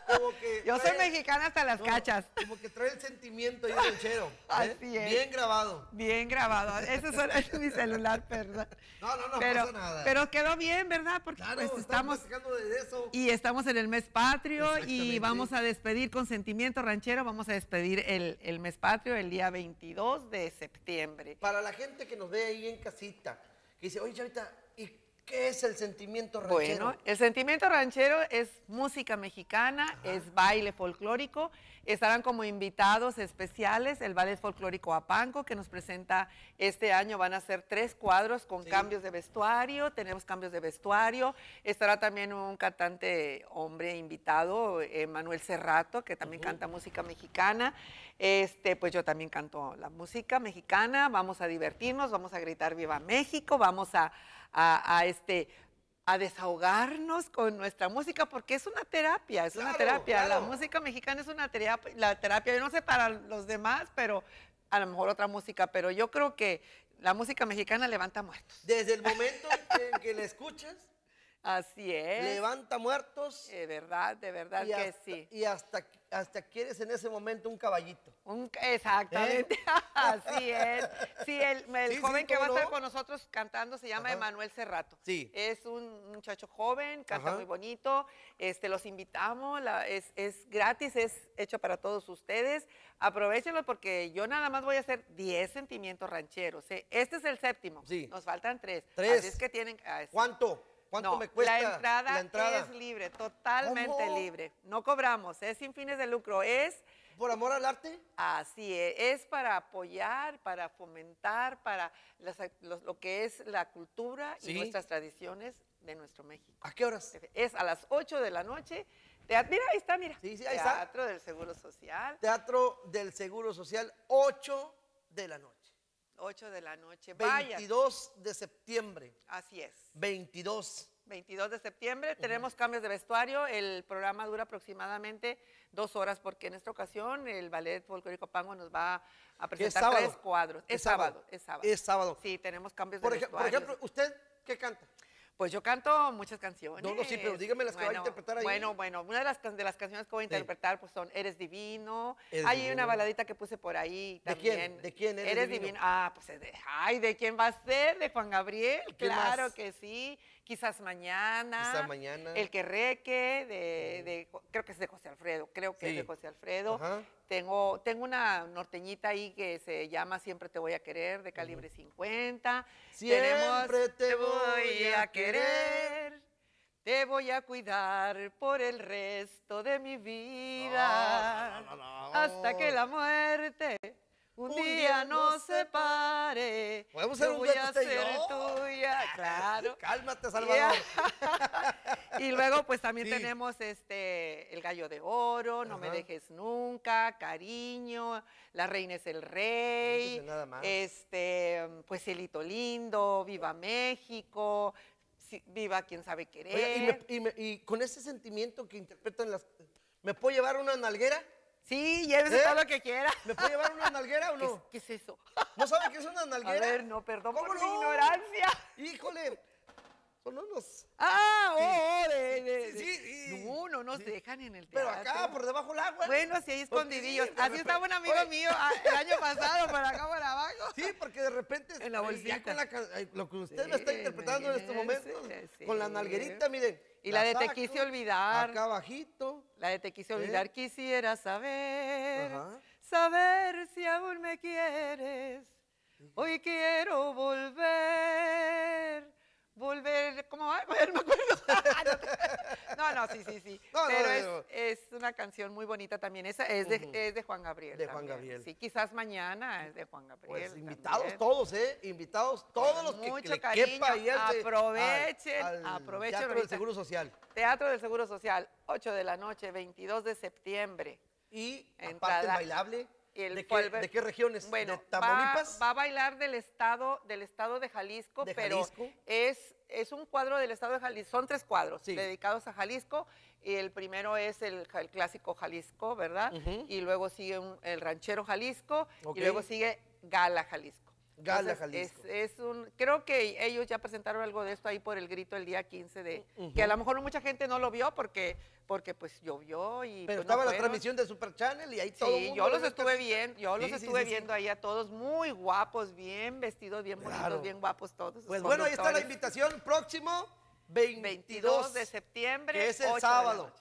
como que. Yo soy mexicana hasta las cachas. Como que trae el sentimiento y ranchero Así ¿eh? es. Bien grabado. Bien grabado. Ese es mi celular, perdón. No, no, no pero, pasa nada. Pero quedó bien, ¿verdad? Porque claro, pues, estamos. estamos de eso. Y estamos en el mes patrio y vamos a despedir con sentimiento ranchero. Vamos a despedir el, mes patrio el día 22 de septiembre. Para la gente que nos ve ahí en casita, que dice, oye, Chavita, ¿y ¿Qué es el sentimiento ranchero? Bueno, el sentimiento ranchero es música mexicana, es baile folclórico. Estarán como invitados especiales el baile Folclórico Apanco, que nos presenta este año. Van a ser tres cuadros con cambios de vestuario. Tenemos cambios de vestuario. Estará también un cantante hombre invitado, eh, Manuel Serrato, que también canta música mexicana. Este, pues yo también canto la música mexicana. Vamos a divertirnos, vamos a gritar Viva México, vamos a a, este a desahogarnos con nuestra música, porque es una terapia, es una terapia. La música mexicana es una terapia, la terapia, yo no sé para los demás, pero a lo mejor otra música, pero yo creo que la música mexicana levanta muertos. Desde el momento en que la escuchas, Así es. Levanta muertos. De verdad, de verdad que sí. Y hasta, hasta quieres en ese momento un caballito. exactamente, ¿Eh? así es. Sí, el, joven que va a estar con nosotros cantando se llama Emanuel Serrato. Sí. Es un muchacho joven, canta muy bonito. Este, los invitamos, es, gratis, es hecho para todos ustedes. Aprovechenlo porque yo nada más voy a hacer 10 sentimientos rancheros. ¿eh? Este es el séptimo. Sí. Nos faltan tres. Tres. es que tienen. Ah, ¿Cuánto? ¿Cuánto me cuesta? La entrada, es libre, totalmente libre. No cobramos, es sin fines de lucro, es... ¿Por amor al arte? Así es, es para apoyar, para fomentar, para lo que es la cultura y nuestras tradiciones de nuestro México. ¿A qué horas? Es a las 8 de la noche. mira, ahí está, mira. Sí, sí, ahí Teatro del Seguro Social. Teatro del Seguro Social, 8 de la noche. 8 de la noche. 22 de septiembre. Así es. 22. 22 de septiembre. Tenemos cambios de vestuario. El programa dura aproximadamente dos horas porque en esta ocasión el Ballet Folclórico Pango nos va a presentar tres cuadros. Es, sábado. Es sábado. Es sábado. Sí, tenemos cambios de vestuario. Por ejemplo, ¿usted qué canta? Pues yo canto muchas canciones. No, no, sí, pero dígame las que va a interpretar ahí. Bueno, bueno, una de las, canciones que voy a interpretar pues son Eres Divino. Hay una baladita que puse por ahí también. ¿De quién? ¿De quién eres, eres divino? Ah, pues de, ay, ¿de quién va a ser? De Juan Gabriel, claro que sí. Quizás mañana. El que reque, de, creo que es de José Alfredo, creo que es de José Alfredo. Tengo, tengo una norteñita ahí que se llama Siempre te voy a querer, de calibre 50. Siempre te voy a querer. Te voy a cuidar por el resto de mi vida. hasta que la muerte un, día, no se separe. Podemos ser un día tuya, claro. Cálmate, Salvador. y luego pues también tenemos este El gallo de oro, No me dejes nunca, Cariño, La reina es el rey. Este, pues elito lindo, Viva México. Viva quien sabe querer. y, y con ese sentimiento que interpretan las. ¿Me puedo llevar una nalguera? Sí, llévese ¿Eh? todo lo que quiera. ¿Me puede llevar una nalguera o no? ¿Qué, es eso? ¿No sabe qué es una nalguera? A ver, no, perdón por ignorancia. Híjole, son unos. ¡Ah! ¡Oh! oh de, de, No, no nos dejan en el teatro. Pero acá, por debajo del agua. Bueno, si ahí escondidillos. Así estaba un amigo mío ah, el año pasado, para acá, para abajo. Sí, porque de repente. En la bolsita. lo que usted me está interpretando en este momento, con la nalguerita, miren. Y la, de Te quise olvidar. Acá abajito. La de Te quise ¿eh? olvidar, quisiera saber. Ajá. Saber si aún me quieres. Hoy quiero volver Volver, ¿cómo va? no no, sí, sí, sí. Pero es, es, una canción muy bonita también. Esa es de, es de Juan Gabriel. De Juan Gabriel. Sí, quizás mañana es de Juan Gabriel. Pues invitados todos, ¿eh? Invitados todos los que, mucho que cariño. aprovechen, aprovechen. Teatro del Seguro Social. Teatro del Seguro Social, 8 de la noche, 22 de septiembre. Y Entrada. aparte bailable. ¿De, qué, ¿De, qué, regiones? Bueno, Va, a bailar del estado, del estado de Jalisco, pero es es un cuadro del estado de Jalisco, son tres cuadros dedicados a Jalisco. Y el primero es el, clásico Jalisco, ¿verdad? Y luego sigue el ranchero Jalisco y luego sigue Gala Jalisco. Es, un, creo que ellos ya presentaron algo de esto ahí por el grito el día 15 de, que a lo mejor mucha gente no lo vio porque, porque pues llovió y... Pero pues, estaba la transmisión de Super Channel y ahí todo. Sí, yo los estuve viendo, yo los estuve viendo ahí a todos muy guapos, bien vestidos, bien bonitos, bien guapos todos. Pues bueno, ahí está la invitación, próximo 22, de septiembre. Que sábado,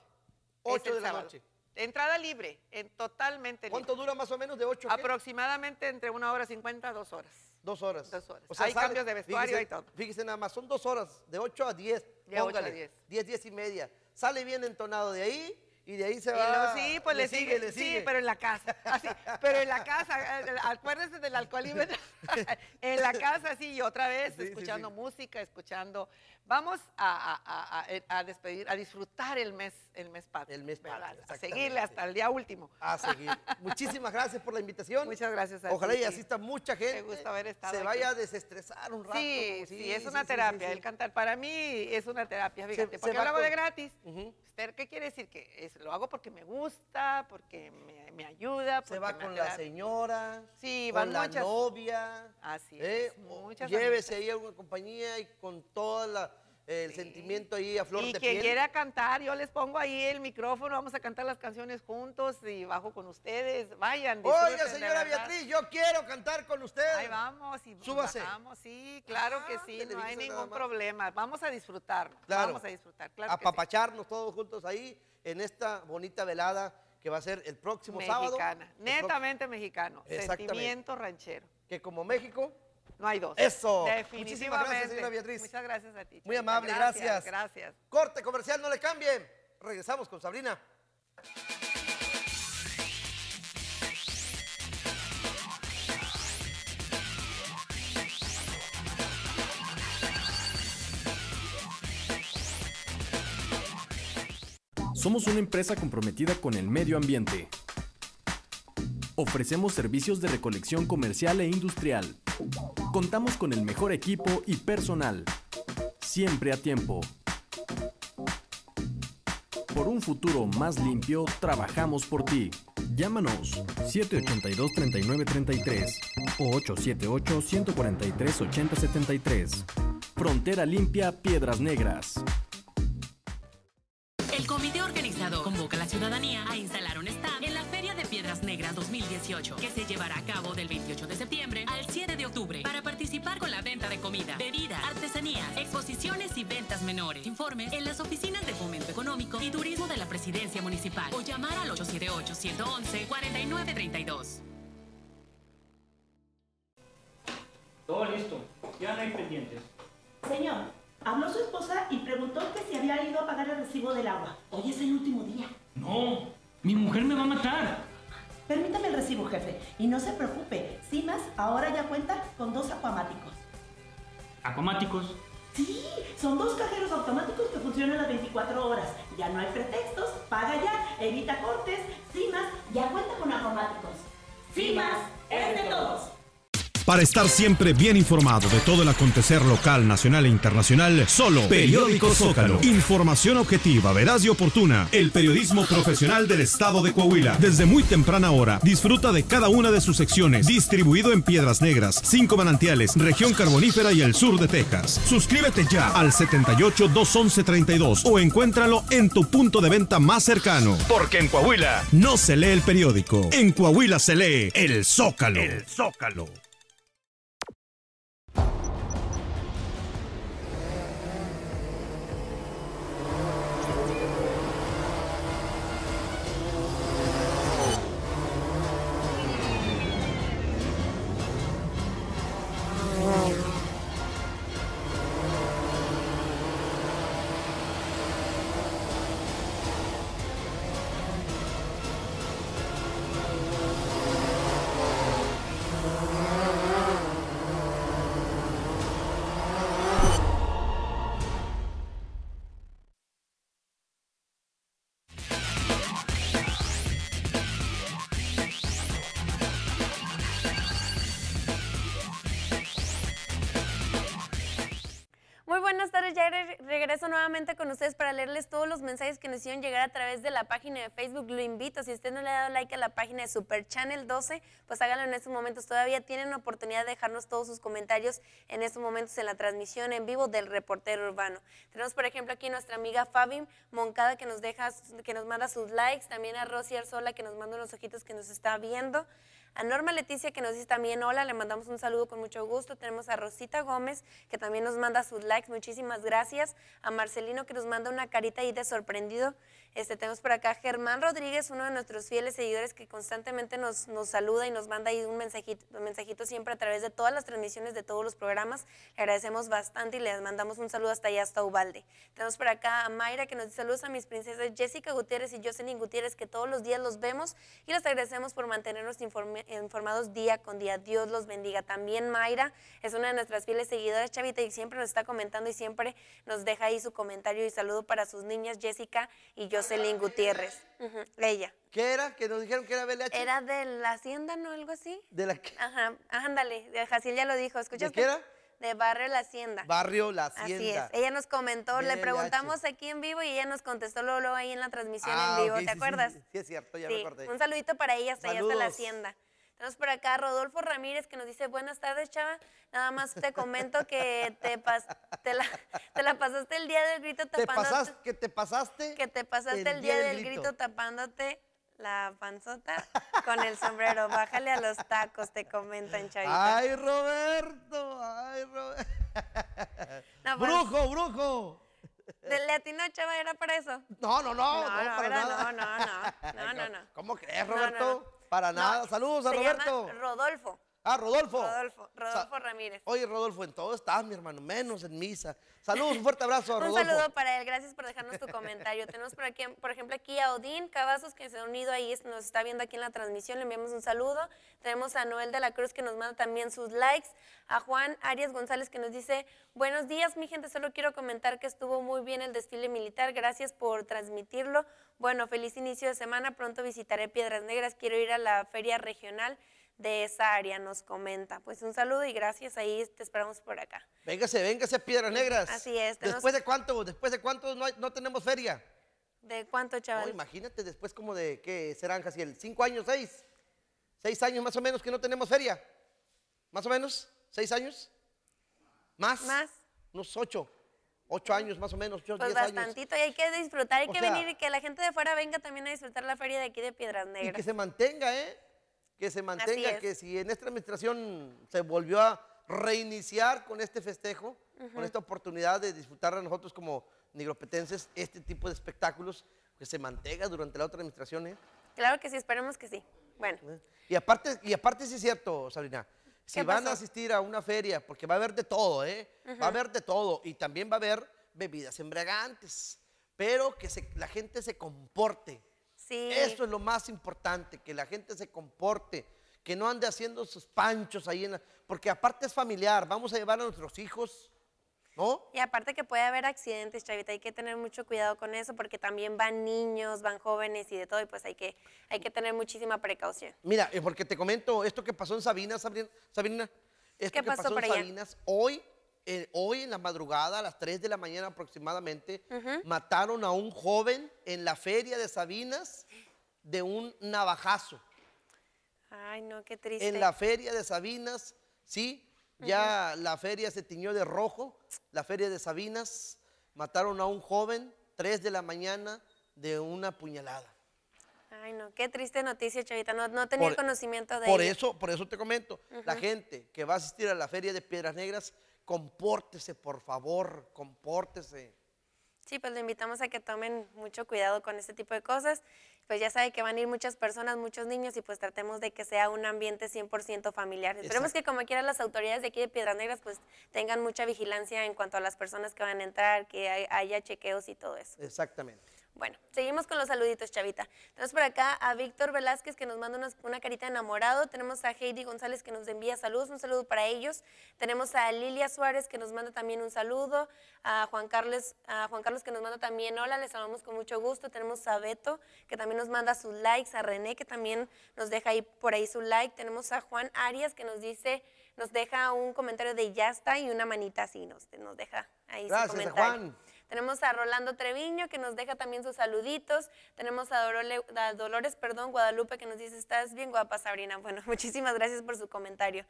8 de la noche. Entrada libre, en totalmente ¿Cuánto libre. ¿Cuánto dura más o menos de 8 horas? Aproximadamente entre 1 hora 50 a 2 horas. Dos horas. Dos horas. O sea, hay cambios de vestuario fíjese, y todo. Fíjese nada más, son 2 horas, de 8 a 10. De 8 a 10. 10, 10 y media. Sale bien entonado de ahí, y de ahí se va. No, sí, pues le, le sigue, Sí, pero en la casa. Así, pero en la casa, eh, eh, acuérdense del alcoholímetro. en la casa, sí, y otra vez, escuchando música, escuchando Vamos eh, a, despedir, a disfrutar el mes, el mes patrio. El mes A seguirle hasta el día último. A seguir. Muchísimas gracias por la invitación. Muchas gracias a Ojalá y asista mucha gente. Me gusta haber estado Se vaya a desestresar un rato. Sí, sí, es una terapia. El cantar para mí es una terapia, fíjate. porque lo hago de gratis. ¿Qué quiere decir? Que lo hago porque me gusta, porque me, ayuda. se va con la señora. Sí, con la novia. Así ¿eh? es. muchas llévese ahí a compañía y con toda la el sentimiento ahí a flor de piel. Y quien quiera cantar, yo les pongo ahí el micrófono, vamos a cantar las canciones juntos y bajo con ustedes, vayan. Oiga, señora Beatriz, yo quiero cantar con ustedes. Ahí vamos Súbase. sí, claro que sí, no hay ningún problema, vamos a disfrutar, vamos a disfrutar, claro Apapacharnos todos juntos ahí en esta bonita velada que va a ser el próximo sábado. Mexicana, netamente mexicano, sentimiento ranchero. Que como México no hay dos. Eso. Definitivamente. Muchísimas gracias, señora Beatriz. Muchas gracias a ti. Muy amable, gracias, gracias. Gracias. Corte comercial, no le cambien. Regresamos con Sabrina. Somos una empresa comprometida con el medio ambiente. Ofrecemos servicios de recolección comercial e industrial, Contamos con el mejor equipo y personal. Siempre a tiempo. Por un futuro más limpio, trabajamos por ti. Llámanos 782-3933 o 878-143-8073. Frontera Limpia Piedras Negras. El comité organizado convoca a la ciudadanía a instalar un stand en la Feria de Piedras Negras 2018, que se llevará a cabo del 28 de septiembre al con la venta de comida, bebidas, artesanías, exposiciones y ventas menores. Informes en las oficinas de Fomento Económico y Turismo de la Presidencia Municipal o llamar al 878-111-4932. Todo listo, ya no hay pendientes. Señor, habló su esposa y preguntó que si había ido a pagar el recibo del agua. Hoy es el último día. No, mi mujer me va a matar. Permítame el recibo, jefe. Y no se preocupe, Simas ahora ya cuenta con dos acuamáticos. ¿Acuamáticos? Sí, son dos cajeros automáticos que funcionan las 24 horas. Ya no hay pretextos, paga ya, evita cortes. Simas ya cuenta con acuamáticos. Simas es de todos. Para estar siempre bien informado de todo el acontecer local, nacional e internacional, solo Periódico Zócalo. Información objetiva, veraz y oportuna. El periodismo profesional del estado de Coahuila. Desde muy temprana hora, disfruta de cada una de sus secciones, distribuido en Piedras Negras, Cinco Manantiales, Región Carbonífera y el sur de Texas. Suscríbete ya al 78 211 32 o encuéntralo en tu punto de venta más cercano. Porque en Coahuila no se lee el periódico. En Coahuila se lee el Zócalo. El Zócalo. con ustedes para leerles todos los mensajes que nos hicieron llegar a través de la página de Facebook. Lo invito, si usted no le ha dado like a la página de Super Channel 12, pues háganlo en estos momentos. Todavía tienen oportunidad de dejarnos todos sus comentarios en estos momentos en la transmisión en vivo del reportero urbano. Tenemos, por ejemplo, aquí nuestra amiga Fabi Moncada que nos deja, que nos manda sus likes, también a Rosy Arzola que nos manda unos ojitos que nos está viendo a Norma Leticia que nos dice también hola, le mandamos un saludo con mucho gusto. Tenemos a Rosita Gómez que también nos manda sus likes, muchísimas gracias. A Marcelino que nos manda una carita ahí de sorprendido. Este, tenemos por acá Germán Rodríguez, uno de nuestros fieles seguidores que constantemente nos, nos saluda y nos manda ahí un mensajito, un mensajito siempre a través de todas las transmisiones de todos los programas. Le agradecemos bastante y le mandamos un saludo hasta allá, hasta Ubalde. Tenemos por acá a Mayra que nos dice saludos a mis princesas Jessica Gutiérrez y Jocelyn Gutiérrez que todos los días los vemos y les agradecemos por mantenernos informados día con día. Dios los bendiga. También Mayra es una de nuestras fieles seguidoras, Chavita, y siempre nos está comentando y siempre nos deja ahí su comentario y saludo para sus niñas Jessica y yo Jocelyn Gutiérrez. Ella. ¿Qué era? ¿Que nos dijeron que era Era de la Hacienda, ¿no? Algo así. ¿De la qué? Ajá, ándale, Jaciel ya lo dijo, ¿escuchaste? ¿De qué era? De Barrio La Hacienda. Barrio La Hacienda. Así es. Ella nos comentó, le preguntamos aquí en vivo y ella nos contestó luego, ahí en la transmisión en ah, vivo, ¿te acuerdas? Sí, es cierto, ya lo me acordé. Un saludito para ella hasta allá, hasta La Hacienda. Tenemos por acá Rodolfo Ramírez que nos dice, buenas tardes, Chava. Nada más te comento que te, te, la, pasaste el día del grito tapándote. que te pasaste. Que te pasaste el, día, del grito. tapándote la panzota con el sombrero. Bájale a los tacos, te comentan, Chavita. ¡Ay, Roberto! ¡Ay, Roberto! Pues brujo! ¿Le Chava? ¿Era para eso? No, no, no. No, no, no, no, no, no, no. ¿Cómo crees, Roberto? Para nada. Saludos a Roberto. Rodolfo. Ah, Rodolfo. Rodolfo, Rodolfo Ramírez. Oye, Rodolfo, en todo estás, mi hermano, menos en misa. Saludos, un fuerte abrazo a Rodolfo. un saludo para él, gracias por dejarnos tu comentario. Tenemos por aquí, por ejemplo, aquí a Odín Cavazos, que se ha unido ahí, nos está viendo aquí en la transmisión, le enviamos un saludo. Tenemos a Noel de la Cruz, que nos manda también sus likes. A Juan Arias González, que nos dice, buenos días, mi gente, solo quiero comentar que estuvo muy bien el desfile militar, gracias por transmitirlo. Bueno, feliz inicio de semana. Pronto visitaré Piedras Negras. Quiero ir a la feria regional de esa área, nos comenta. Pues un saludo y gracias. Ahí te esperamos por acá. Véngase, véngase a Piedras Negras. Así es. ¿Después de cuánto? ¿Después de cuánto no, tenemos feria? ¿De cuánto, chaval? imagínate, después como de, ¿qué serán Jaciel? el cinco años, seis? ¿Seis años más o menos que no tenemos feria? ¿Más o menos? ¿Seis años? ¿Más? Más. Unos ocho ocho años más o menos, yo pues bastantito, y hay que disfrutar, hay que venir y que la gente de fuera venga también a disfrutar la feria de aquí de Piedras Negras. Y que se mantenga, ¿eh? Que se mantenga, que si en esta administración se volvió a reiniciar con este festejo, con esta oportunidad de disfrutar a nosotros como negropetenses este tipo de espectáculos, que se mantenga durante la otra administración, ¿eh? Claro que sí, esperemos que sí. Bueno. ¿Eh? Y aparte, y aparte sí es cierto, Sabrina, si van a asistir a una feria, porque va a haber de todo, ¿eh? Va a haber de todo y también va a haber bebidas embriagantes, pero que la gente se comporte. Sí. Eso es lo más importante, que la gente se comporte, que no ande haciendo sus panchos ahí, en la, porque aparte es familiar, vamos a llevar a nuestros hijos, y aparte que puede haber accidentes, Chavita, hay que tener mucho cuidado con eso porque también van niños, van jóvenes y de todo, y pues hay que, hay que tener muchísima precaución. Mira, eh, porque te comento, esto que pasó en Sabinas, ¿Sabina? ¿Qué pasó que en Sabinas, hoy, eh, hoy en la madrugada, a las 3 de la mañana aproximadamente, mataron a un joven en la feria de Sabinas de un navajazo. Ay, no, qué triste. En la feria de Sabinas, sí, ya la feria se tiñó de rojo, la feria de Sabinas. Mataron a un joven, 3 de la mañana, de una puñalada. Ay, no, qué triste noticia, Chavita. No, tenía e- conocimiento de por Eso, por eso te comento. La gente que va a asistir a la feria de Piedras Negras, compórtese, por favor, compórtese. Sí, pues lo invitamos a que tomen mucho cuidado con este tipo de cosas pues ya sabe que van a ir muchas personas, muchos niños y pues tratemos de que sea un ambiente 100% familiar. Esperemos que como quieran las autoridades de aquí de Piedras Negras pues tengan mucha vigilancia en cuanto a las personas que van a entrar, que haya chequeos y todo eso. Exactamente. Bueno, seguimos con los saluditos, chavita. Tenemos por acá a Víctor Velázquez que nos manda una, carita enamorado. Tenemos a Heidi González que nos envía saludos, un saludo para ellos. Tenemos a Lilia Suárez que nos manda también un saludo. A Juan Carlos, a Juan Carlos que nos manda también hola, les saludamos con mucho gusto. Tenemos a Beto que también nos manda sus likes. A René que también nos deja ahí, por ahí su like. Tenemos a Juan Arias que nos dice, nos deja un comentario de ya está y una manita así nos, nos deja ahí su comentario. Juan. Tenemos a Rolando Treviño que nos deja también sus saluditos. Tenemos a, Dolores perdón, Guadalupe que nos dice, estás bien guapa Sabrina. Bueno, muchísimas gracias por su comentario.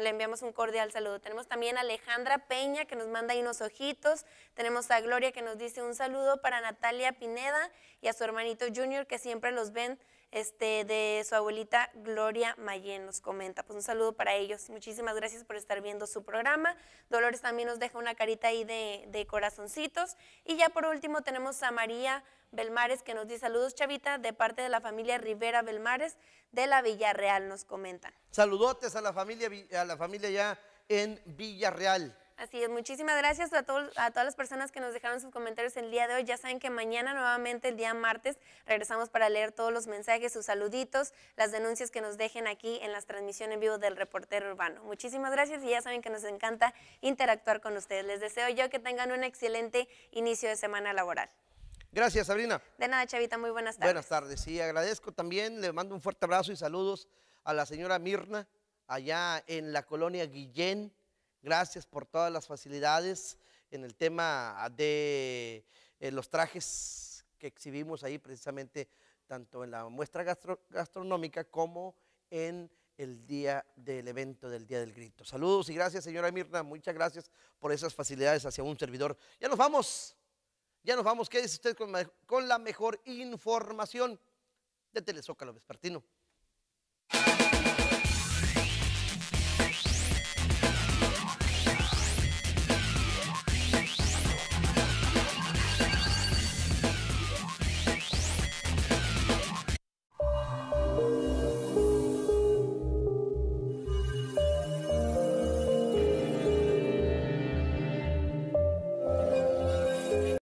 Le enviamos un cordial saludo. Tenemos también a Alejandra Peña que nos manda ahí unos ojitos. Tenemos a Gloria que nos dice un saludo para Natalia Pineda y a su hermanito Junior que siempre los ven este, de su abuelita Gloria Mayén nos comenta. Pues un saludo para ellos. Muchísimas gracias por estar viendo su programa. Dolores también nos deja una carita ahí de, corazoncitos. Y ya por último tenemos a María Belmares que nos dice saludos Chavita de parte de la familia Rivera Belmares de la Villarreal, nos comentan. Saludotes a la familia, a la familia ya en Villarreal. Así es, muchísimas gracias a, a todas las personas que nos dejaron sus comentarios el día de hoy. Ya saben que mañana nuevamente, el día martes, regresamos para leer todos los mensajes, sus saluditos, las denuncias que nos dejen aquí en las transmisiones en vivo del reportero urbano. Muchísimas gracias y ya saben que nos encanta interactuar con ustedes. Les deseo yo que tengan un excelente inicio de semana laboral. Gracias, Sabrina. De nada, Chavita, muy buenas tardes. Buenas tardes, sí, agradezco también, le mando un fuerte abrazo y saludos a la señora Mirna, allá en la colonia Guillén, Gracias por todas las facilidades en el tema de eh, los trajes que exhibimos ahí precisamente, tanto en la muestra gastronómica como en el día del evento del Día del Grito. Saludos y gracias, señora Mirna. Muchas gracias por esas facilidades hacia un servidor. Ya nos vamos. Ya nos vamos. Quédese usted con, la mejor información de Telezócalo Vespertino.